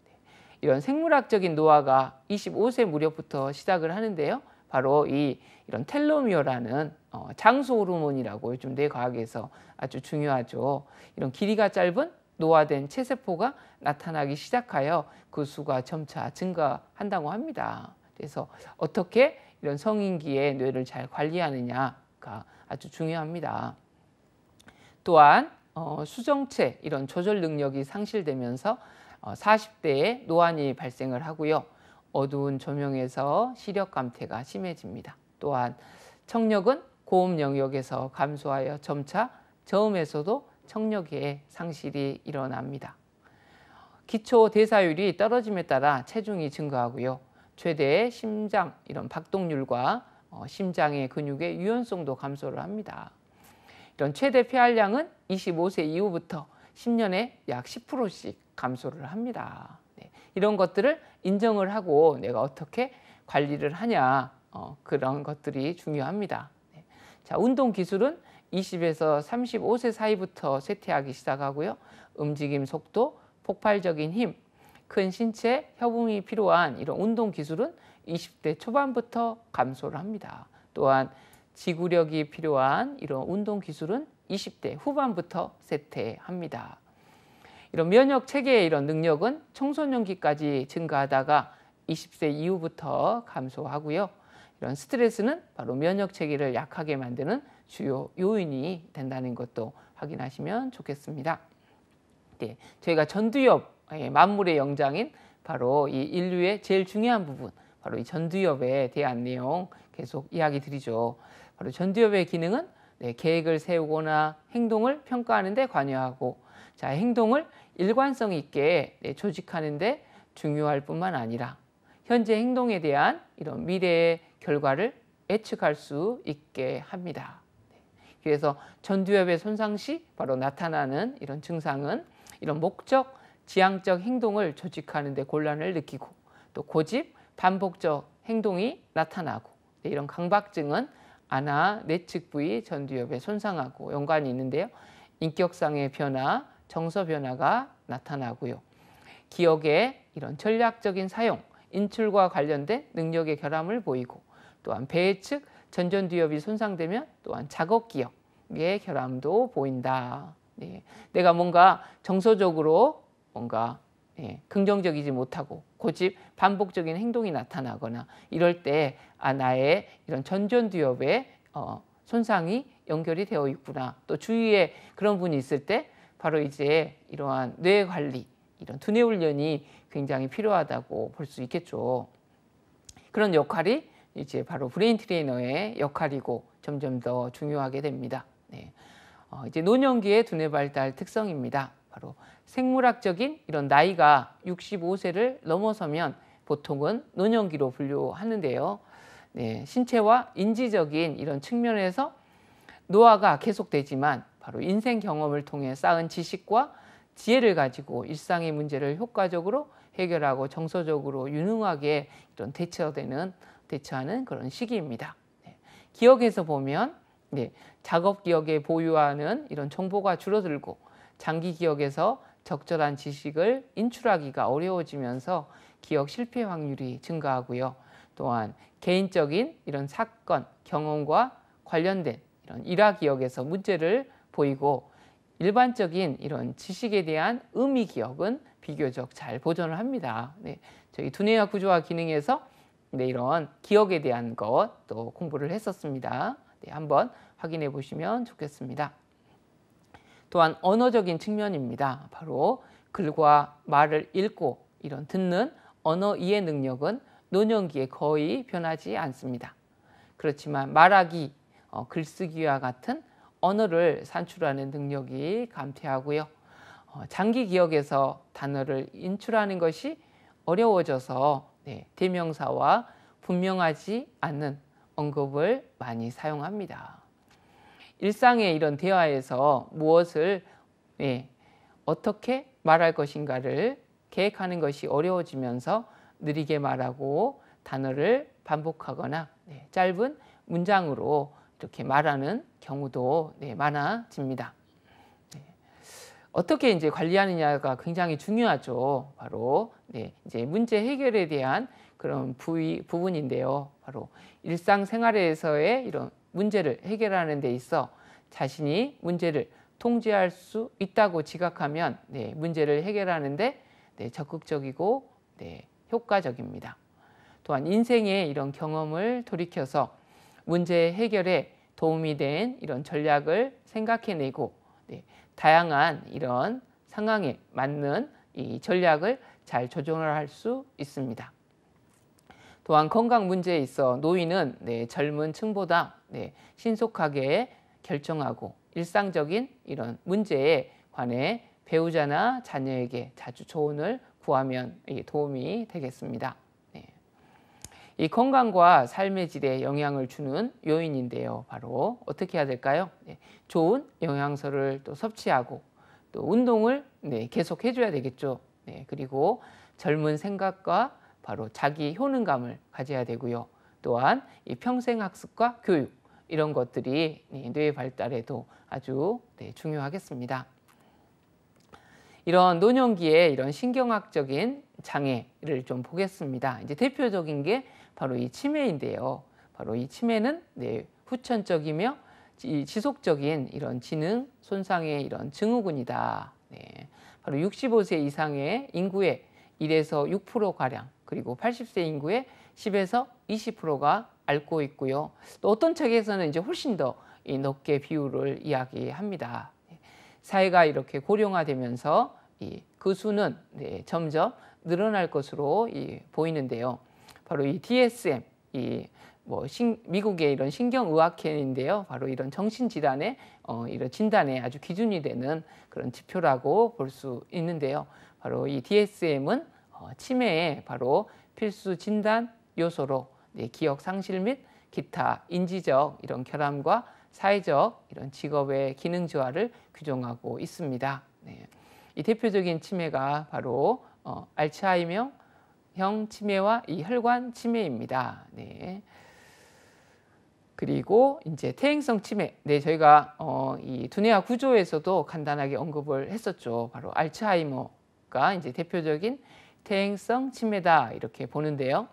네. 이런 생물학적인 노화가 25세 무렵부터 시작을 하는데요. 바로 이 이런 텔로미어라는 어, 장소 호르몬이라고 요즘 뇌과학에서 아주 중요하죠. 이런 길이가 짧은 노화된 체세포가 나타나기 시작하여 그 수가 점차 증가한다고 합니다. 그래서 어떻게 이런 성인기에 뇌를 잘 관리하느냐가 아주 중요합니다. 또한 어, 수정체 이런 조절 능력이 상실되면서 어, 40대에 노안이 발생을 하고요. 어두운 조명에서 시력 감퇴가 심해집니다. 또한 청력은 고음 영역에서 감소하여 점차 저음에서도 청력의 상실이 일어납니다. 기초 대사율이 떨어짐에 따라 체중이 증가하고요. 최대 심장 이런 박동률과 어, 심장의 근육의 유연성도 감소를 합니다. 이런 최대 폐활량은 25세 이후부터 10년에 약 10%씩 감소를 합니다. 네, 이런 것들을 인정을 하고 내가 어떻게 관리를 하냐 어, 그런 것들이 중요합니다. 네. 자, 운동 기술은 20에서 35세 사이부터 쇠퇴하기 시작하고요. 움직임 속도, 폭발적인 힘, 큰 신체, 협응이 필요한 이런 운동 기술은 20대 초반부터 감소를 합니다. 또한 지구력이 필요한 이런 운동 기술은 20대 후반부터 쇠퇴합니다. 이런 면역 체계의 이런 능력은 청소년기까지 증가하다가 20세 이후부터 감소하고요. 이런 스트레스는 바로 면역 체계를 약하게 만드는 주요 요인이 된다는 것도 확인하시면 좋겠습니다. 네, 저희가 전두엽 만물의 영장인 바로 이 인류의 제일 중요한 부분 바로 이 전두엽에 대한 내용 계속 이야기 드리죠. 바로 전두엽의 기능은 네, 계획을 세우거나 행동을 평가하는 데 관여하고 자 행동을 일관성 있게 네, 조직하는 데 중요할 뿐만 아니라 현재 행동에 대한 이런 미래의 결과를 예측할 수 있게 합니다. 네, 그래서 전두엽의 손상 시 바로 나타나는 이런 증상은 이런 목적, 지향적 행동을 조직하는 데 곤란을 느끼고 또 고집, 반복적 행동이 나타나고 이런 강박증은 아나 내측 부위 전두엽에 손상하고 연관이 있는데요. 인격상의 변화, 정서 변화가 나타나고요. 기억의 이런 전략적인 사용, 인출과 관련된 능력의 결함을 보이고 또한 배의 측 전전두엽이 손상되면 또한 작업기억의 결함도 보인다. 네. 내가 뭔가 정서적으로 뭔가 예, 긍정적이지 못하고 고집, 반복적인 행동이 나타나거나 이럴 때 아, 나의 이런 전전두엽의 어, 손상이 연결이 되어 있구나. 또 주위에 그런 분이 있을 때 바로 이제 이러한 뇌 관리, 이런 두뇌 훈련이 굉장히 필요하다고 볼 수 있겠죠. 그런 역할이 이제 바로 브레인 트레이너의 역할이고 점점 더 중요하게 됩니다. 네. 어, 이제 노년기의 두뇌 발달 특성입니다. 바로 생물학적인 이런 나이가 65세를 넘어서면 보통은 노년기로 분류하는데요. 네, 신체와 인지적인 이런 측면에서 노화가 계속되지만 바로 인생 경험을 통해 쌓은 지식과 지혜를 가지고 일상의 문제를 효과적으로 해결하고 정서적으로 유능하게 이런 대처되는 대처하는 그런 시기입니다. 네. 기억에서 보면 네, 작업 기억에 보유하는 이런 정보가 줄어들고 장기 기억에서 적절한 지식을 인출하기가 어려워지면서 기억 실패 확률이 증가하고요. 또한 개인적인 이런 사건, 경험과 관련된 이런 일화 기억에서 문제를 보이고 일반적인 이런 지식에 대한 의미 기억은 비교적 잘 보존을 합니다. 네, 저희 두뇌학 구조와 기능에서 네, 이런 기억에 대한 것 또 공부를 했었습니다. 네, 한번 확인해 보시면 좋겠습니다. 또한 언어적인 측면입니다. 바로 글과 말을 읽고 이런 듣는 언어 이해 능력은 노년기에 거의 변하지 않습니다. 그렇지만 말하기, 어, 글쓰기와 같은 언어를 산출하는 능력이 감퇴하고요. 어, 장기 기억에서 단어를 인출하는 것이 어려워져서 네, 대명사와 분명하지 않은 언급을 많이 사용합니다. 일상의 이런 대화에서 무엇을 예, 어떻게 말할 것인가를 계획하는 것이 어려워지면서 느리게 말하고 단어를 반복하거나 네, 짧은 문장으로 이렇게 말하는 경우도 네, 많아집니다. 네. 어떻게 이제 관리하느냐가 굉장히 중요하죠. 바로 네, 이제 문제 해결에 대한 그런 부위, 부분인데요. 바로 일상생활에서의 이런 문제를 해결하는 데 있어 자신이 문제를 통제할 수 있다고 지각하면 네, 문제를 해결하는데 네, 적극적이고 네, 효과적입니다. 또한 인생의 이런 경험을 돌이켜서 문제 해결에 도움이 된 이런 전략을 생각해내고 네, 다양한 이런 상황에 맞는 이 전략을 잘조정할수 있습니다. 또한 건강 문제에 있어 노인은 네, 젊은 층보다 네, 신속하게 결정하고 일상적인 이런 문제에 관해 배우자나 자녀에게 자주 조언을 구하면 도움이 되겠습니다. 네. 이 건강과 삶의 질에 영향을 주는 요인인데요. 바로 어떻게 해야 될까요? 네. 좋은 영양소를 또 섭취하고 또 운동을 네, 계속 해줘야 되겠죠. 네. 그리고 젊은 생각과 바로 자기 효능감을 가져야 되고요. 또한 이 평생 학습과 교육 이런 것들이 뇌 발달에도 아주 네, 중요하겠습니다. 이런 노년기에 이런 신경학적인 장애를 좀 보겠습니다. 이제 대표적인 게 바로 이 치매인데요. 바로 이 치매는 네, 후천적이며 지, 지속적인 이런 지능 손상의 이런 증후군이다. 네, 바로 65세 이상의 인구의 1에서 6%가량 그리고 80세 인구의 10에서 20%가 앓고 있고요. 또 어떤 책에서는 이제 훨씬 더 높게 비율을 이야기합니다. 사회가 이렇게 고령화되면서 그 수는 네, 점점 늘어날 것으로 보이는데요. 바로 이 DSM, 이 뭐 미국의 이런 신경의학회인데요. 바로 이런 정신질환의 어, 이런 진단에 아주 기준이 되는 그런 지표라고 볼 수 있는데요. 바로 이 DSM은 어, 치매에 바로 필수 진단 요소로 기억 상실 및 기타 인지적 이런 결함과 사회적 이런 직업의 기능 저하를 규정하고 있습니다. 네. 이 대표적인 치매가 바로 어, 알츠하이머형 치매와 이 혈관 치매입니다. 네. 그리고 이제 퇴행성 치매. 네, 저희가 어, 이 두뇌와 구조에서도 간단하게 언급을 했었죠. 바로 알츠하이머가 이제 대표적인 퇴행성 치매다 이렇게 보는데요.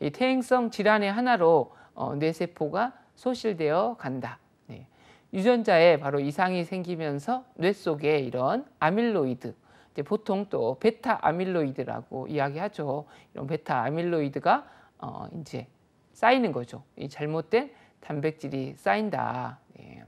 이 퇴행성 질환의 하나로 어, 뇌세포가 소실되어 간다. 네. 유전자에 바로 이상이 생기면서 뇌 속에 이런 아밀로이드, 보통 또 베타 아밀로이드라고 이야기하죠. 이런 베타 아밀로이드가 어, 이제 쌓이는 거죠. 이 잘못된 단백질이 쌓인다. 네.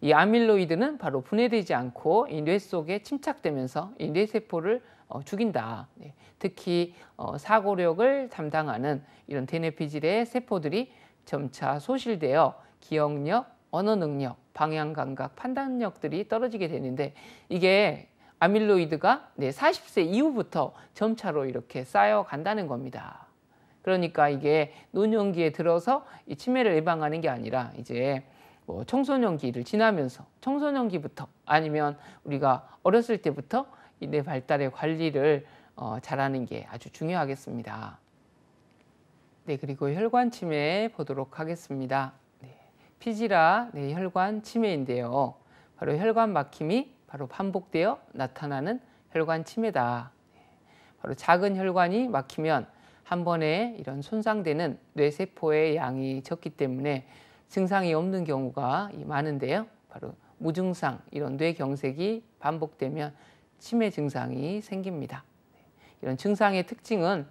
이 아밀로이드는 바로 분해되지 않고 이뇌 속에 침착되면서 이 뇌세포를 어, 죽인다. 네. 특히 어, 사고력을 담당하는 이런 대뇌피질의 세포들이 점차 소실되어 기억력, 언어 능력, 방향 감각, 판단력들이 떨어지게 되는데 이게 아밀로이드가 40세 이후부터 점차로 이렇게 쌓여간다는 겁니다. 그러니까 이게 노년기에 들어서 이 치매를 예방하는 게 아니라 이제 뭐 청소년기를 지나면서 청소년기부터 아니면 우리가 어렸을 때부터 이뇌 발달의 관리를 어, 잘하는 게 아주 중요하겠습니다. 네, 그리고 혈관 치매 보도록 하겠습니다. 네, 피지라 네, 혈관 치매인데요. 바로 혈관 막힘이 바로 반복되어 나타나는 혈관 치매다. 네, 바로 작은 혈관이 막히면 한 번에 이런 손상되는 뇌세포의 양이 적기 때문에 증상이 없는 경우가 많은데요. 바로 무증상, 이런 뇌경색이 반복되면 치매 증상이 생깁니다. 이런 증상의 특징은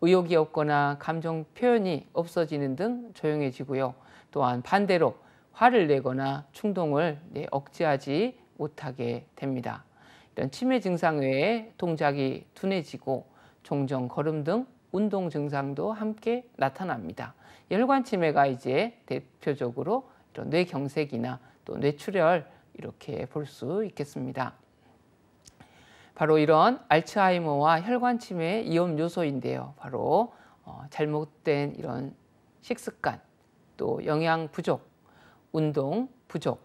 의욕이 없거나 감정 표현이 없어지는 등 조용해지고요. 또한 반대로 화를 내거나 충동을 네, 억제하지 못하게 됩니다. 이런 치매 증상 외에 동작이 둔해지고 종종 걸음 등 운동 증상도 함께 나타납니다. 혈관 치매가 이제 대표적으로 이런 뇌경색이나 또 뇌출혈 이렇게 볼 수 있겠습니다. 바로 이런 알츠하이머와 혈관 침해의 위험 요소인데요. 바로 어, 잘못된 이런 식습관, 또 영양 부족, 운동 부족,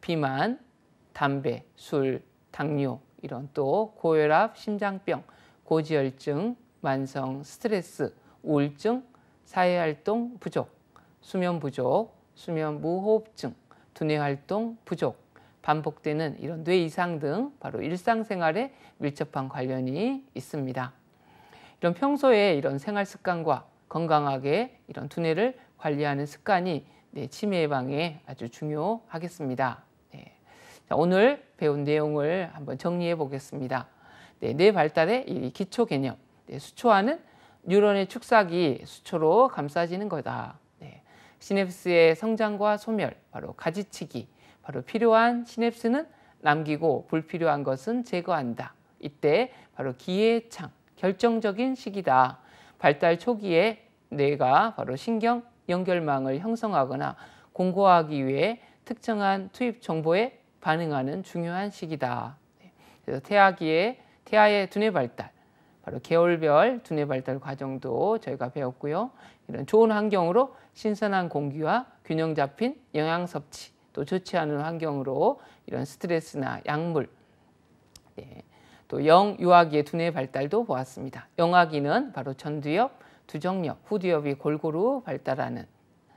비만, 담배, 술, 당뇨 이런 또 고혈압, 심장병, 고지혈증, 만성 스트레스, 우울증, 사회활동 부족, 수면 부족, 수면 무호흡증, 두뇌활동 부족, 반복되는 이런 뇌 이상 등 바로 일상생활에 밀접한 관련이 있습니다. 이런 평소에 이런 생활 습관과 건강하게 이런 두뇌를 관리하는 습관이 네, 치매 예방에 아주 중요하겠습니다. 네. 자, 오늘 배운 내용을 한번 정리해 보겠습니다. 네, 뇌 발달의 이 기초 개념, 네, 수초화는 뉴런의 축삭이 수초로 감싸지는 거다. 네, 시냅스의 성장과 소멸, 바로 가지치기, 바로 필요한 시냅스는 남기고 불필요한 것은 제거한다. 이때 바로 기회창, 결정적인 시기다. 발달 초기에 뇌가 바로 신경 연결망을 형성하거나 공고하기 위해 특정한 투입 정보에 반응하는 중요한 시기다. 네. 그래서 태아기에 태아의 두뇌 발달, 바로 개월별 두뇌 발달 과정도 저희가 배웠고요. 이런 좋은 환경으로 신선한 공기와 균형 잡힌 영양 섭취, 또 좋지 않은 환경으로 이런 스트레스나 약물 예. 또 영유아기의 두뇌 발달도 보았습니다. 영아기는 바로 전두엽, 두정엽, 후두엽이 골고루 발달하는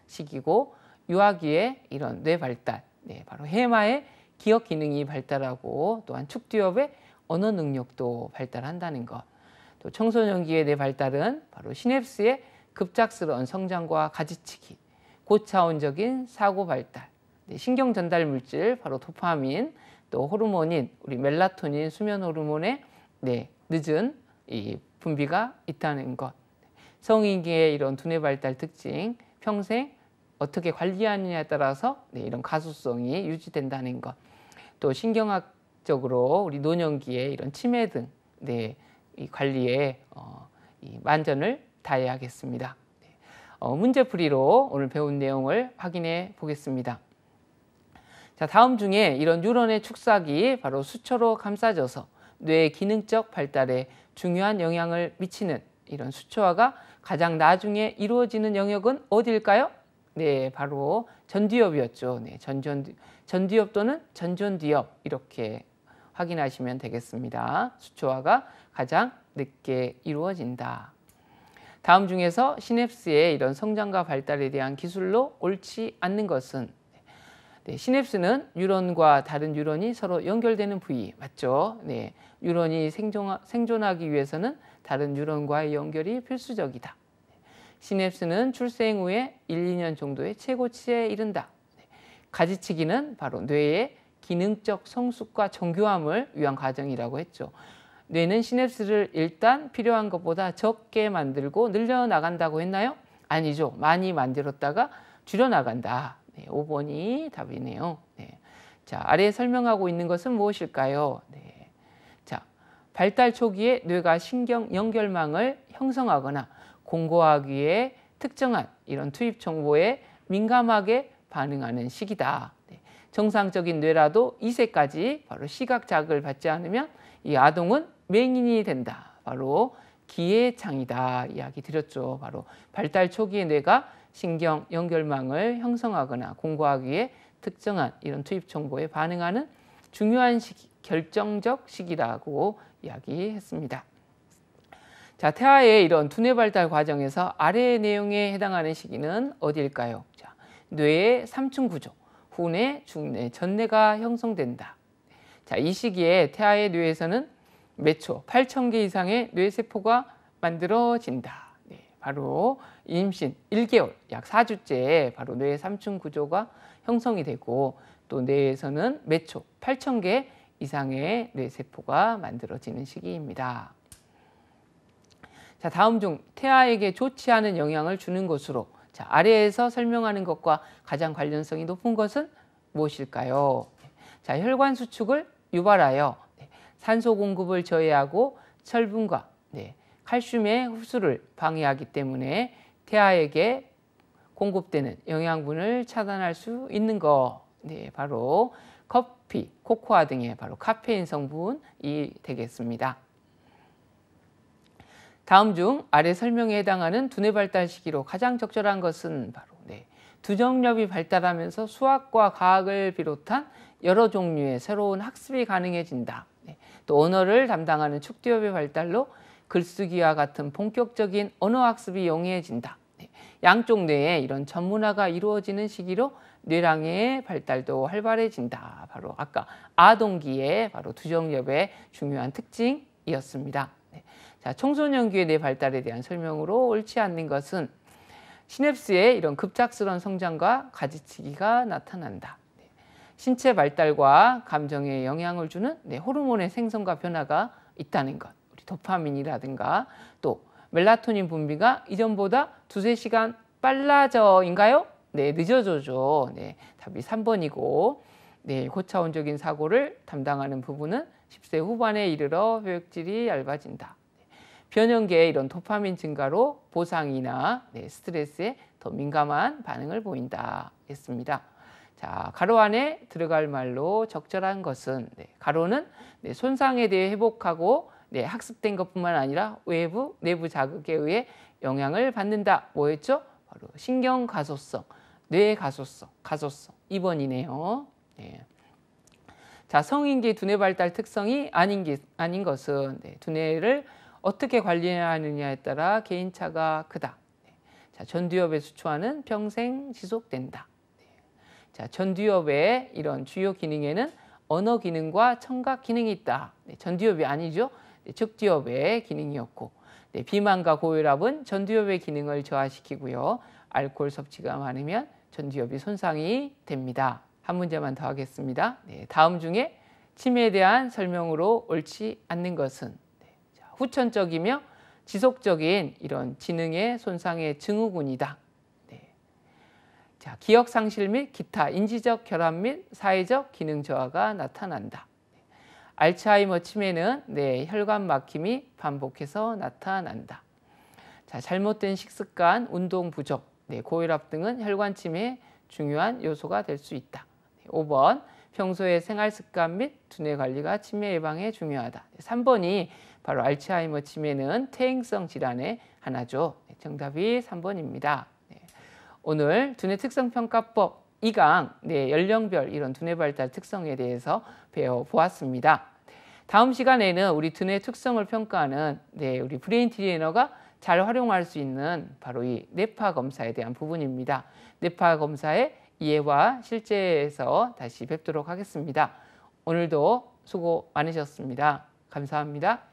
시기고 유아기의 이런 뇌 발달, 네, 바로 해마의 기억 기능이 발달하고 또한 축두엽의 언어 능력도 발달한다는 것. 또 청소년기의 뇌 발달은 바로 시냅스의 급작스러운 성장과 가지치기, 고차원적인 사고 발달, 네, 신경 전달 물질 바로 도파민 또 호르몬인 우리 멜라토닌 수면 호르몬의 네, 늦은 이 분비가 있다는 것. 성인기의 이런 두뇌 발달 특징, 평생 어떻게 관리하느냐에 따라서 네, 이런 가수성이 유지된다는 것. 또 신경학적으로 우리 노년기에 이런 치매 등 네, 이 관리에 어, 이 만전을 다해야겠습니다. 네, 어, 문제풀이로 오늘 배운 내용을 확인해 보겠습니다. 자, 다음 중에 이런 뉴런의 축사기 바로 수초로 감싸져서 뇌의 기능적 발달에 중요한 영향을 미치는 이런 수초화가 가장 나중에 이루어지는 영역은 어디일까요? 네, 바로 전두엽이었죠. 네, 전전 전두엽 또는 전전두엽 이렇게 확인하시면 되겠습니다. 수초화가 가장 늦게 이루어진다. 다음 중에서 시냅스의 이런 성장과 발달에 대한 기술로 옳지 않는 것은 네, 시냅스는 뉴런과 다른 뉴런이 서로 연결되는 부위 맞죠? 네, 뉴런이 생존하, 생존하기 위해서는 다른 뉴런과의 연결이 필수적이다. 시냅스는 출생 후에 1, 2년 정도의 최고치에 이른다. 네, 가지치기는 바로 뇌의 기능적 성숙과 정교함을 위한 과정이라고 했죠. 뇌는 시냅스를 일단 필요한 것보다 적게 만들고 늘려나간다고 했나요? 아니죠. 많이 만들었다가 줄여나간다. 네, 5번이 답이네요. 네. 자, 아래 설명하고 있는 것은 무엇일까요? 네. 자, 발달 초기에 뇌가 신경 연결망을 형성하거나 공고하기에 특정한 이런 투입 정보에 민감하게 반응하는 시기다. 네. 정상적인 뇌라도 2세까지 바로 시각 자극을 받지 않으면 이 아동은 맹인이 된다. 바로 기회창이다 이야기 드렸죠. 바로 발달 초기의 뇌가 신경 연결망을 형성하거나 공부하기 에 특정한 이런 투입 정보에 반응하는 중요한 시기, 결정적 시기라고 이야기했습니다. 자, 태아의 이런 두뇌 발달 과정에서 아래 내용에 해당하는 시기는 어디일까요? 자, 뇌의 삼층 구조, 후뇌, 중뇌, 전뇌가 형성된다. 자, 이 시기에 태아의 뇌에서는 매초 8,000개 이상의 뇌세포가 만들어진다. 바로 임신 1개월 약 4주째 바로 뇌의 3층 구조가 형성이 되고 또 뇌에서는 매초 8 0 0 0개 이상의 뇌세포가 만들어지는 시기입니다. 자, 다음 중 태아에게 좋지 않은 영향을 주는 것으로 자, 아래에서 설명하는 것과 가장 관련성이 높은 것은 무엇일까요? 자, 혈관 수축을 유발하여 산소 공급을 저해하고 철분과 네, 칼슘의 흡수를 방해하기 때문에 태아에게 공급되는 영양분을 차단할 수 있는 거. 네, 바로 커피, 코코아 등의 바로 카페인 성분이 되겠습니다. 다음 중 아래 설명에 해당하는 두뇌 발달 시기로 가장 적절한 것은 바로 네, 두정엽이 발달하면서 수학과 과학을 비롯한 여러 종류의 새로운 학습이 가능해진다. 네, 또 언어를 담당하는 축두엽의 발달로 글쓰기와 같은 본격적인 언어학습이 용이해진다. 네. 양쪽 뇌에 이런 전문화가 이루어지는 시기로 뇌랑의 발달도 활발해진다. 바로 아까 아동기의 바로 두정엽의 중요한 특징이었습니다. 네. 자, 청소년기의 뇌 발달에 대한 설명으로 옳지 않는 것은 시냅스의 이런 급작스러운 성장과 가지치기가 나타난다. 네. 신체 발달과 감정에 영향을 주는 호르몬의 생성과 변화가 있다는 것. 도파민이라든가 또 멜라토닌 분비가 이전보다 두세 시간 빨라져인가요? 네, 늦어져죠. 네, 답이 3번이고 네, 고차원적인 사고를 담당하는 부분은 10세 후반에 이르러 효액질이 얇아진다. 네, 변형계의 이런 도파민 증가로 보상이나 네, 스트레스에 더 민감한 반응을 보인다 했습니다. 자, 가로 안에 들어갈 말로 적절한 것은 네, 가로는 네, 손상에 대해 회복하고 네, 학습된 것뿐만 아니라 외부, 내부 자극에 의해 영향을 받는다. 뭐였죠? 바로 신경 가소성, 뇌 가소성, 가소성 2번이네요. 네. 자, 성인기 두뇌 발달 특성이 아닌, 게, 아닌 것은 네, 두뇌를 어떻게 관리해야 하느냐에 따라 개인차가 크다. 네. 자, 전두엽의 수초화는 평생 지속된다. 네. 자, 전두엽의 이런 주요 기능에는 언어 기능과 청각 기능이 있다. 네, 전두엽이 아니죠. 즉지엽의 기능이었고 네, 비만과 고혈압은 전두엽의 기능을 저하시키고요. 알코올 섭취가 많으면 전두엽이 손상이 됩니다. 한 문제만 더 하겠습니다. 네, 다음 중에 치매에 대한 설명으로 옳지 않는 것은 네, 자, 후천적이며 지속적인 이런 지능의 손상의 증후군이다. 네. 자, 기억 상실 및 기타 인지적 결함 및 사회적 기능 저하가 나타난다. 알츠하이머 치매는 네, 혈관 막힘이 반복해서 나타난다. 자, 잘못된 식습관, 운동 부족, 네, 고혈압 등은 혈관 치매의 중요한 요소가 될 수 있다. 5번 평소의 생활습관 및 두뇌 관리가 치매 예방에 중요하다. 3번이 바로 알츠하이머 치매는 퇴행성 질환의 하나죠. 네, 정답이 3번입니다. 오늘 두뇌 특성평가법 2강 네, 연령별 이런 두뇌 발달 특성에 대해서 배워보았습니다. 다음 시간에는 우리 두뇌 특성을 평가하는 네, 우리 브레인 트레이너가 잘 활용할 수 있는 바로 이 뇌파 검사에 대한 부분입니다. 뇌파 검사의 이해와 실제에서 다시 뵙도록 하겠습니다. 오늘도 수고 많으셨습니다. 감사합니다.